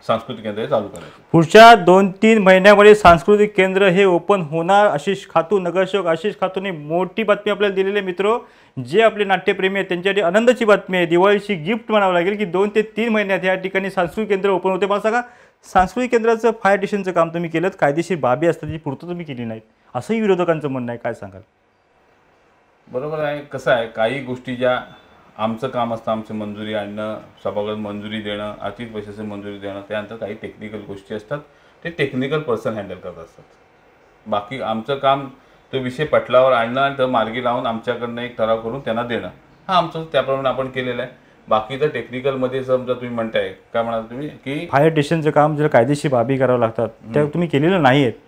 सांस्कृतिक केंद्र हे चालू करायचे पुढच्या दोन तीन महिन्यामध्ये सांस्कृतिक केंद्र हे ओपन होणार आशिष खातू नगरसेवक आशिष खातूने मोठी बातमी आपल्याला दिलेली आहे मित्र जे आपले नाट्यप्रेमी आहेत त्यांच्यासाठी आनंदाची बातमी आहे दिवाळीची गिफ्ट म्हणावं लागेल की दोन ते तीन महिन्यात या ठिकाणी सांस्कृतिक केंद्र ओपन होते मला सांगा सांस्कृतिक केंद्राचं फायर स्टेशनचं काम तुम्ही केलं कायदेशीर बाबी असतात जी पूर्त तुम्ही केली नाहीत असंही विरोधकांचं म्हणणं आहे काय सांगाल बरोबर आहे कसं आहे काही गोष्टी ज्या आमचं काम असतं आमची मंजुरी आणणं सभागृहात मंजुरी देणं आर्थिक पैशाची मंजुरी देणं त्यानंतर काही टेक्निकल गोष्टी असतात ते टेक्निकल पर्सन हँडल करत असतात बाकी आमचं काम तो विषय पटलावर आणणं आणि तर मार्गी लावून आमच्याकडनं एक ठराव करून त्यांना देणं हा आमचं त्याप्रमाणे आपण केलेलं आहे बाकी तर टेक्निकलमध्ये समजा तुम्ही म्हणताय काय म्हणाल तुम्ही की फायर स्टेशनचं काम जर कायदेशीर बाबी करावं लागतात त्या तुम्ही केलेलं नाही आहेत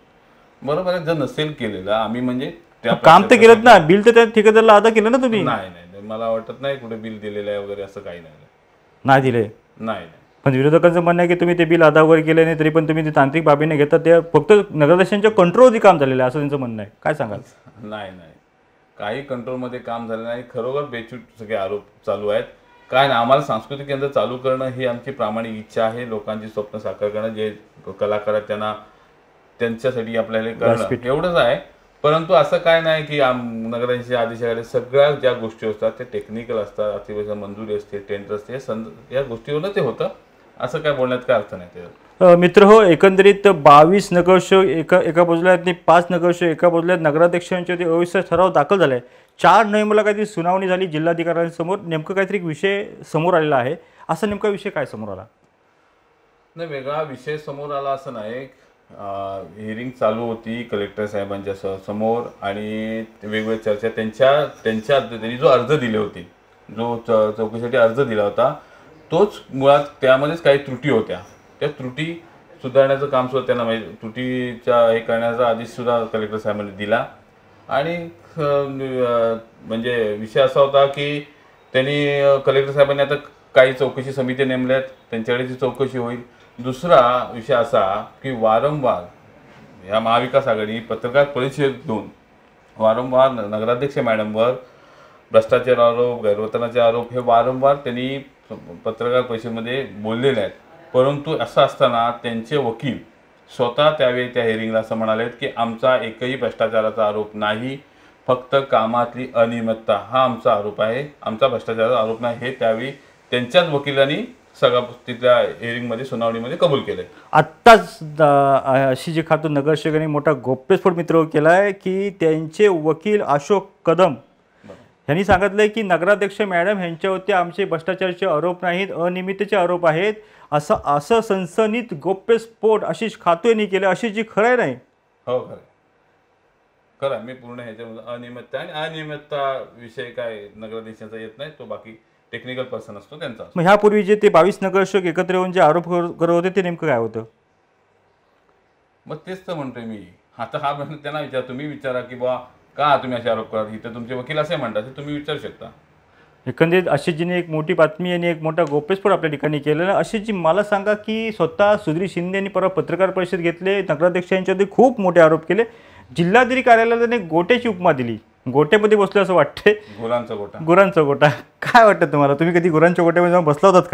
बरोबर आहे जर नसेल केलेलं आम्ही म्हणजे काम तर केलं ना बिल तर त्या ठिकाणी अदा केलं ना तुम्ही नाही नाही मला वाटत नाही कुठे बिल दिलेलं आहे वगैरे असं काही नाही नाही दिले नाही पण म्हणजे विरोधकांचं म्हणणं आहे की तुम्ही ते बिल आधा वगैरे केले नाही तरी पण तुम्ही ते तांत्रिक बाबीने घेतात ते फक्त नगराध्यक्षांच्या कंट्रोलवरती काम झालेलं आहे असं त्यांचं म्हणणं आहे काय सांगाल नाही नाही काही कंट्रोलमध्ये काम झालं नाही खरोखर बेचूट सगळे आरोप चालू आहेत काय ना आम्हाला सांस्कृतिक केंद्र चालू करणं ही आमची प्रामाणिक इच्छा आहे लोकांची स्वप्न साकार करणं जे कलाकार आहेत त्यांना त्यांच्यासाठी आपल्याला करणं एवढंच आहे परंतु असं काय नाही की नगरांच्या आदेशाकडे सगळ्या ज्या गोष्टी असतात ते टेक्निकल असतात अतिवेशन मंजुरी असते टेंडर असते या संद या ते होतं असं काय बोलण्यात काय अर्थ नाही त्याच्यात मित्र हो एकंदरीत बावीस नगरसेवक एका एका बाजूला आहेत आणि पाच नगरसेवक एका बाजूला नगराध्यक्षांचे नगराध्यक्षांच्या अविश्वास ठराव दाखल झाला आहे चार नोव्हेंबरला काहीतरी सुनावणी झाली जिल्हाधिकाऱ्यांसमोर नेमकं काहीतरी विषय समोर आलेला आहे असा नेमका विषय काय समोर आला नाही वेगळा विषय समोर आला असं नाही हिअरिंग चालू होती कलेक्टर साहेबांच्या स समोर आणि वेगवेगळ्या चर्चा त्यांच्या त्यांच्या त्यांनी जो अर्ज दिले होते जो च चौकशीसाठी अर्ज दिला होता तोच मुळात त्यामध्येच काही त्रुटी होत्या त्या त्रुटी सुधारण्याचं काम सुद्धा त्यांना म्हणजे त्रुटीच्या हे करण्याचा आदेशसुद्धा कलेक्टर साहेबांनी दिला आणि म्हणजे विषय असा होता की त्यांनी कलेक्टर साहेबांनी आता काही चौकशी समिती नेमल्यात त्यांच्याकडे जी चौकशी होईल दुसरा विषय असा की वारंवार ह्या महाविकास आघाडी पत्रकार परिषद दोन वारंवार नगराध्यक्ष मॅडमवर भ्रष्टाचार आरोप गैरवर्तनाचे आरोप हे वारंवार त्यांनी पत्रकार परिषदेमध्ये बोललेले आहेत परंतु असं असताना त्यांचे वकील स्वतः त्यावेळी त्या हिअरिंगला असं म्हणाले की आमचा एकही भ्रष्टाचाराचा आरोप नाही फक्त कामातली अनियमितता हा आमचा आरोप आहे आमचा भ्रष्टाचाराचा आरोप नाही हे त्यावेळी त्यांच्याच वकिलांनी सगळ्या तिथल्या हिअरिंगमध्ये सुनावणीमध्ये कबूल केले आत्ताच अशी जी खातून नगरसेवकांनी मोठा गोप्यस्फोट मित्र केला आहे की त्यांचे वकील अशोक कदम यांनी सांगितलं की नगराध्यक्ष मॅडम यांच्यावरती आमचे भ्रष्टाचाराचे आरोप नाहीत अनियमिततेचे आरोप आहेत असं असं सनसनीत गोप्यस्फोट अशी खातू यांनी केलं अशी जी खरं नाही हो खरं खरं मी पूर्ण ह्याच्यामध्ये अनियमितता आणि अनियमितता विषय काय नगराध्यक्षांचा येत नाही तो बाकी टेक्निकल पर्सन असतो त्यांचा मग ह्यापूर्वी जे ते बावीस नगरसेवक एकत्र येऊन जे आरोप करत होते ते नेमकं काय होतं मग तेच तर म्हणतोय मी आता हा प्रश्न त्यांना विचार तुम्ही विचारा की बा का तुम्ही असे आरोप करा इथं तुमचे वकील असे म्हणतात तुम्ही विचारू शकता एकंदरीत अशीजीने एक मोठी बातमी आणि एक मोठा गोपेस्फोट आपल्या ठिकाणी केलेला जी मला सांगा की स्वतः सुधीर शिंदे यांनी परवा पत्रकार परिषद घेतले नगराध्यक्ष यांच्यावरती खूप मोठे आरोप केले जिल्हाधिकारी कार्यालयाने गोट्याची उपमा दिली गोटेमध्ये बसलो असं वाटते गुरांचा गोटा गुरांचा गोटा काय वाटतं तुम्हाला तुम्ही कधी गुरांच्या गोट्यामध्ये जाऊन बसला होतात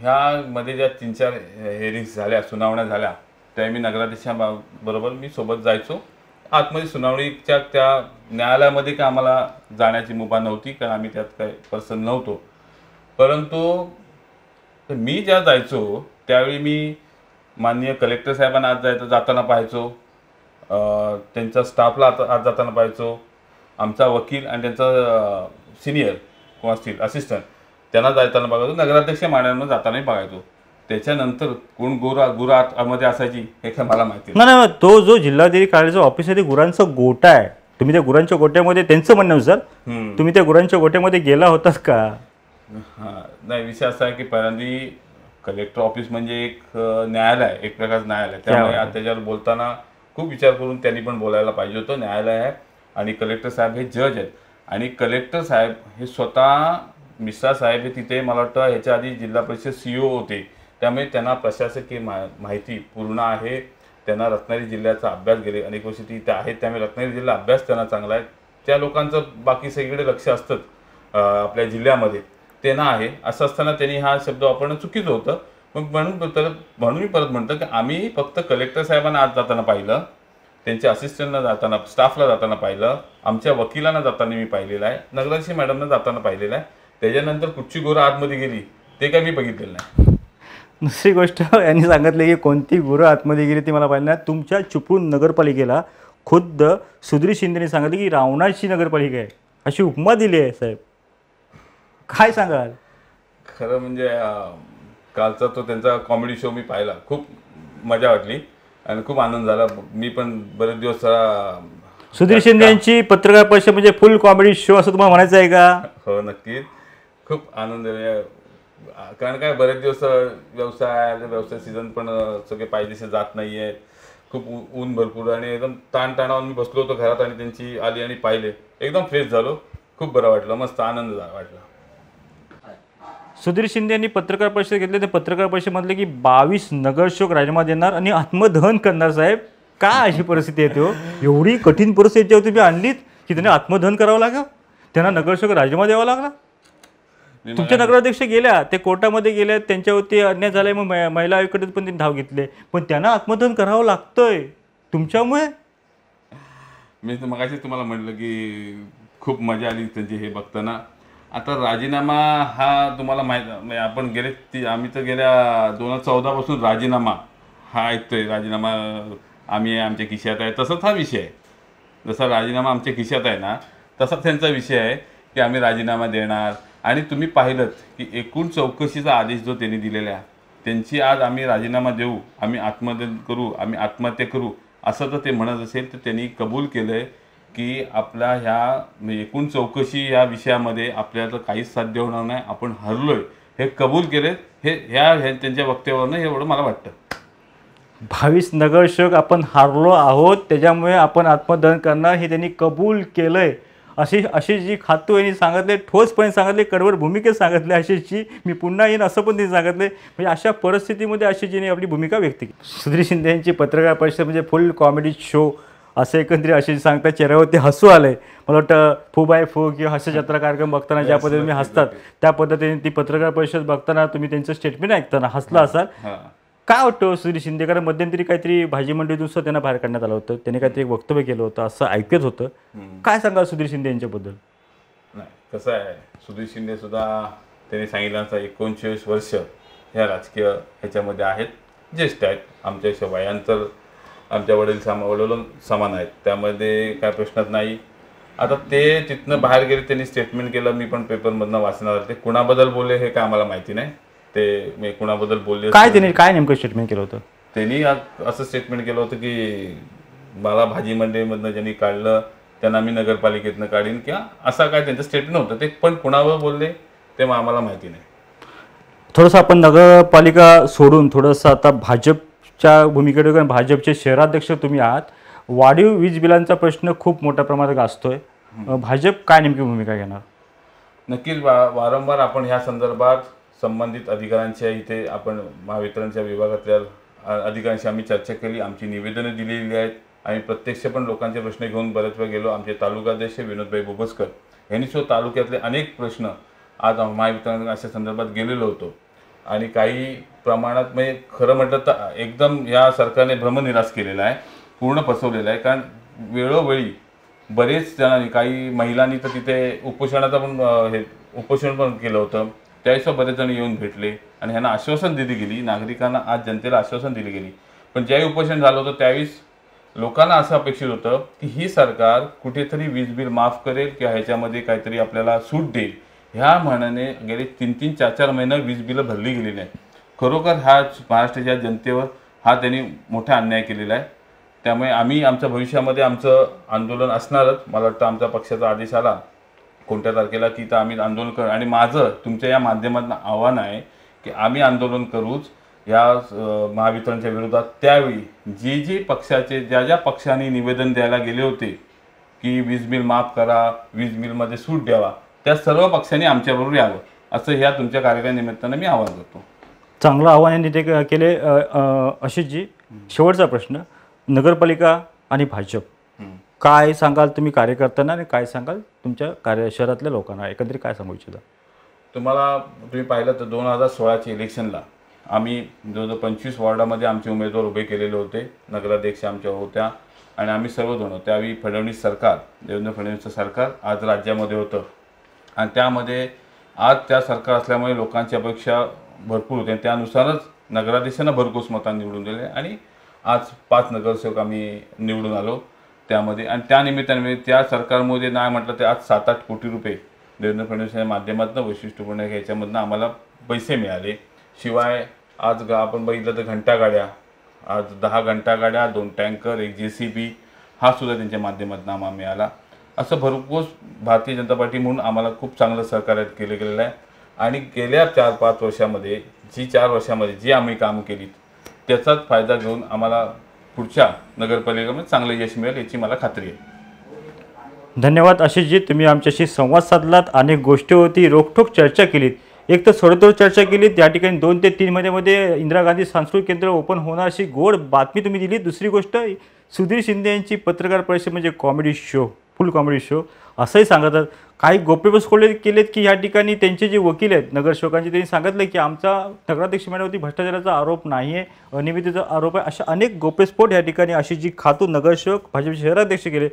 का मध्ये ज्या तीन चार हेरिंग झाल्या सुनावण्या झाल्या त्या मी नगराध्यक्षा बरोबर मी सोबत जायचो आतमध्ये सुनावणीच्या त्या न्यायालयामध्ये का आम्हाला जाण्याची मुभा नव्हती कारण आम्ही त्यात काय पर्सन नव्हतो परंतु मी ज्या जायचो त्यावेळी मी माननीय कलेक्टर साहेबांना आज जायचं जाताना पाहायचो त्यांच्या स्टाफला आता आत जाताना पाहायचो आमचा वकील आणि त्यांचा सिनियर कोण असतील असिस्टंट त्यांना जाताना बघायचो नगराध्यक्ष माड्यांना जातानाही बघायचो त्याच्यानंतर कोण गुरा गुरात मध्ये असायची हे काय मला माहिती नाही तो जो जिल्हाधिकारी कार्यालयाचा ऑफिस आहे ते गुरांचा गोटा आहे तुम्ही त्या गुरांच्या गोट्यामध्ये त्यांचं म्हणणं सर तुम्ही त्या गुरांच्या गोट्यामध्ये गेला होतास का हां नाही विषय असा आहे की पहिल्यांदी कलेक्टर ऑफिस म्हणजे एक न्यायालय एक प्रकारचं न्यायालय त्यामुळे त्याच्यावर बोलताना खूप विचार करून त्यांनी पण बोलायला पाहिजे होतं न्यायालय आहे आणि कलेक्टर साहेब हे जज आहेत आणि कलेक्टर साहेब हे स्वतः मिश्रा साहेब हे तिथे मला वाटतं ह्याच्या आधी जिल्हा परिषद सी ओ e होते त्यामुळे त्यांना प्रशासकीय मा माहिती पूर्ण आहे त्यांना रत्नागिरी जिल्ह्याचा अभ्यास गेले अनेक वर्ष तिथे इथे आहेत त्यामुळे रत्नागिरी जिल्हा अभ्यास त्यांना चांगला आहे त्या लोकांचं बाकी सगळीकडे लक्ष असतंच आपल्या जिल्ह्यामध्ये ते ना आहे असं असताना त्यांनी हा शब्द वापरणं चुकीचं होतं मग म्हणून तर म्हणून मी परत म्हणतो की आम्ही फक्त कलेक्टर साहेबांना आज जाताना पाहिलं त्यांच्या असिस्टंटना जाताना स्टाफला जाताना पाहिलं आमच्या वकिलांना जाताना मी पाहिलेलं आहे नगराशी मॅडमना जाताना पाहिलेलं आहे त्याच्यानंतर कुठची गोरं आतमध्ये गेली ते काय मी बघितलेलं नाही दुसरी गोष्ट यांनी सांगितली की कोणती गुरं आतमध्ये गेली ती मला पाहिलं नाही तुमच्या चिपळूण नगरपालिकेला खुद्द सुधीर शिंदेने सांगितलं की रावणाची नगरपालिका आहे अशी उपमा दिली आहे साहेब काय सांगाल खरं म्हणजे कालचा तो त्यांचा कॉमेडी शो मी पाहिला खूप मजा वाटली आणि खूप आनंद झाला मी पण बरेच दिवस सरा सुधीर शिंदे यांची पत्रकार परिषद म्हणजे फुल कॉमेडी शो असं तुम्हाला म्हणायचं आहे का हो नक्की खूप आनंद कारण काय बरेच दिवस व्यवसाय व्यवसाय सीझन पण सगळे पाहिजेसे जात नाही आहे खूप ऊन भरपूर आणि एकदम ताणताणावर मी बसलो होतो घरात आणि त्यांची आली आणि पाहिले एकदम फ्रेश झालो खूप बरं वाटलं मस्त आनंद वाटला सुधीर शिंदे यांनी पत्रकार परिषद घेतली ते पत्रकार परिषद म्हटले की बावीस नगरसेवक राजीनामा देणार आणि आत्मदहन करणार साहेब का अशी परिस्थिती येते तो हो? एवढी कठीण परिस्थिती जेव्हा हो, तुम्ही आणलीत की त्यांनी आत्मदहन करावं लागलं त्यांना नगरसेवक राजीनामा द्यावा लागला तुमच्या नगराध्यक्ष गेल्या ते कोर्टामध्ये गेल्या त्यांच्यावरती अन्याय झालाय मग महिला आयोगाकडे पण त्यांनी धाव घेतले पण त्यांना आत्मदहन करावं लागतंय तुमच्यामुळे मी तर तुम्हाला म्हटलं की खूप मजा आली त्यांची हे बघताना आता राजीनामा हा तुम्हाला माहीत म्हणजे आपण गेले ती आम्ही तर गेल्या दोन हजार चौदापासून राजीनामा हा आहे राजीनामा आम्ही आमच्या खिशात आहे तसाच हा विषय आहे जसा राजीनामा आमच्या खिशात आहे ना तसाच त्यांचा विषय आहे की आम्ही राजीनामा देणार आणि तुम्ही पाहिलंत की एकूण चौकशीचा आदेश जो त्यांनी दिलेला आहे त्यांची आज आम्ही राजीनामा देऊ आम्ही आत्महत्या करू आम्ही आत्महत्या करू असं जर ते म्हणत असेल तर त्यांनी कबूल केलं आहे की आपला ह्या म्हणजे एकूण चौकशी या विषयामध्ये आपल्याला काहीच साध्य होणार नाही आपण हरलोय हे कबूल केले हे ह्या त्यांच्या वक्तव्यावरनं हे एवढं मला वाटतं भावीस नगरसेवक आपण हरलो आहोत त्याच्यामुळे आपण आत्मदहन करणार हे त्यांनी कबूल केलं आहे अशी अशी जी खातू यांनी सांगितले ठोसपणे सांगितले कडवड भूमिकेत सांगितले अशी जी मी पुन्हा येईन असं पण त्यांनी सांगितले म्हणजे अशा परिस्थितीमध्ये अशी जीने आपली भूमिका व्यक्त केली सुधीर शिंदे यांची पत्रकार परिषद म्हणजे फुल कॉमेडी शो असं एकंदरीत असे सांगता चेहऱ्यावरती हसू आले मला वाटतं फू बाय फू किंवा हास्य जत्रा कार्यक्रम बघताना ज्या पद्धतीने तुम्ही हसतात त्या पद्धतीने ती पत्रकार परिषद बघताना तुम्ही त्यांचं स्टेटमेंट ऐकताना हसला असाल काय वाटतं सुधीर शिंदे कारण मध्यंतरी काहीतरी भाजी मंडळीतून दुसरं त्यांना बाहेर काढण्यात आलं होतं त्यांनी काहीतरी वक्तव्य केलं होतं असं ऐकत होतं काय सांगा सुधीर शिंदे यांच्याबद्दल नाही कसं आहे सुधीर शिंदे सुद्धा त्यांनी सांगितलं एकोणचाळीस वर्ष या राजकीय ह्याच्यामध्ये आहेत ज्येष्ठ आहेत आमच्या शिवायांतर आमच्या वडील सामा समान आहेत त्यामध्ये काय प्रश्नच नाही आता ते तिथनं बाहेर गेले त्यांनी स्टेटमेंट केलं मी पण पेपरमधनं वाचणार ते कुणाबद्दल बोलले हे काय आम्हाला माहिती नाही ते मी कुणाबद्दल बोलले काय त्यांनी काय नेमकं स्टेटमेंट केलं होतं त्यांनी असं स्टेटमेंट केलं होतं की मला भाजी मंडईमधनं ज्यांनी काढलं त्यांना मी नगरपालिकेतनं काढीन किंवा असा काय त्यांचं स्टेटमेंट होतं ते पण कुणावर बोलले ते मग आम्हाला माहिती नाही थोडंसं आपण नगरपालिका सोडून थोडंसं आता भाजप च्या भूमिकेकडे भाजपचे शहराध्यक्ष तुम्ही आहात वाढीव वीज बिलांचा प्रश्न खूप मोठ्या प्रमाणात गाजतोय भाजप काय नेमकी भूमिका घेणार नक्कीच वा वारंवार आपण ह्या संदर्भात संबंधित अधिकाऱ्यांच्या इथे आपण महावितरणच्या विभागातल्या अधिकाऱ्यांशी आम्ही चर्चा केली आमची निवेदनं दिलेली आहेत आम्ही प्रत्यक्ष पण लोकांचे प्रश्न घेऊन बरेच वेळ गेलो आमचे तालुकाध्यक्ष विनोदभाई बोबसकर यांनी सुद्धा तालुक्यातले अनेक प्रश्न आज महावितरण अशा संदर्भात गेलेलो होतो आणि काही प्रमाणात म्हणजे खरं म्हटलं तर एकदम या सरकारने भ्रमनिराश केलेला आहे पूर्ण फसवलेला आहे कारण वेळोवेळी बरेच जणांनी काही महिलांनी तर तिथे उपोषणाचं पण हे उपोषण पण केलं होतं त्यावेळेस बरेच जण येऊन भेटले आणि ह्यांना आश्वासन दिली गेली नागरिकांना आज जनतेला आश्वासन दिली गेली पण ज्यावेळी उपोषण झालं होतं त्यावेळेस लोकांना असं अपेक्षित होतं की ही सरकार कुठेतरी वीज बिल माफ करेल किंवा ह्याच्यामध्ये काहीतरी आपल्याला सूट देईल ह्या म्हणाने गेले तीन तीन चार चार महिने वीज बिलं भरली गेलेली आहे खरोखर हा महाराष्ट्राच्या जनतेवर हा त्यांनी मोठा अन्याय केलेला आहे त्यामुळे आम्ही आमच्या भविष्यामध्ये आमचं आंदोलन असणारच मला वाटतं आमच्या पक्षाचा आदेश आला कोणत्या तारखेला की तर आम्ही आंदोलन कर आणि माझं तुमच्या या माध्यमातून आव्हान आहे की आम्ही आंदोलन करूच या महावितरणच्या विरोधात त्यावेळी जे जे पक्षाचे ज्या ज्या पक्षांनी निवेदन द्यायला गेले होते की वीज बिल माफ करा वीज बिलमध्ये सूट द्यावा त्या सर्व पक्षांनी आमच्याबरोबर यावं असं ह्या तुमच्या कार्यक्रमानिमित्तानं मी आवाज करतो चांगलं आव्हान यांनी ते केले जी शेवटचा प्रश्न नगरपालिका आणि भाजप काय सांगाल तुम्ही कार्यकर्त्यांना आणि काय सांगाल तुमच्या कार्य शहरातल्या लोकांना एकंदरीत काय सांगू इच्छिता तुम्हाला तुम्ही पाहिलं तर दोन हजार सोळाच्या इलेक्शनला आम्ही जवळजवळ पंचवीस वॉर्डामध्ये आमचे उमेदवार उभे केलेले होते नगराध्यक्ष आमच्या होत्या आणि आम्ही सर्वजण त्यावेळी फडणवीस सरकार देवेंद्र फडणवीसचं सरकार आज राज्यामध्ये होतं आणि त्यामध्ये आज त्या सरकार असल्यामुळे लोकांची अपेक्षा भरपूर होते त्यानुसारच नगराध्यक्षांना भरघोस मतांनी निवडून दिले आणि आज पाच नगरसेवक आम्ही निवडून आलो त्यामध्ये आणि त्यानिमित्ताने त्या म्हणजे सरकारमध्ये नाही म्हटलं तर आज सात आठ कोटी रुपये देवेंद्र फडणवीसच्या माध्यमातून वैशिष्ट्यपूर्ण ह्याच्यामधनं आम्हाला पैसे मिळाले शिवाय आज ग आपण बघितलं तर घंटा गाड्या आज दहा गाड्या दोन टँकर एक जे सी बी हा सुद्धा त्यांच्या माध्यमातून आम्हाला मिळाला असं भरघोस भारतीय जनता पार्टी म्हणून आम्हाला खूप चांगलं सहकार्य केलं गेलेलं आहे आणि गेल्या चार पाच वर्षामध्ये जी चार वर्षामध्ये जी आम्ही काम केली त्याचाच फायदा घेऊन आम्हाला पुढच्या नगरपालिकेमध्ये चांगलं यश मिळेल याची मला खात्री आहे धन्यवाद आशिषजी तुम्ही आमच्याशी संवाद साधलात अनेक गोष्टीवरती रोखोक चर्चा केलीत एक तर सोडतोड चर्चा केली त्या ठिकाणी दोन ते तीन महिन्यामध्ये इंदिरा गांधी सांस्कृतिक केंद्र ओपन होणार अशी गोड बातमी तुम्ही दिली दुसरी गोष्ट सुधीर शिंदे यांची पत्रकार परिषद म्हणजे comedy show full comedy show असंही सांगतात काही गोप्य बसकोले केलेत की या ठिकाणी त्यांचे जे वकील आहेत नगरसेवकांचे त्यांनी सांगितलं की आमचा नगराध्यक्ष मॅडमवरती भ्रष्टाचाराचा आरोप नाही आहे अनियमिततेचा आरोप आहे अशा अनेक गोप्यस्फोट या ठिकाणी अशी जी खातू नगरसेवक भाजप शहराध्यक्ष केले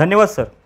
धन्यवाद सर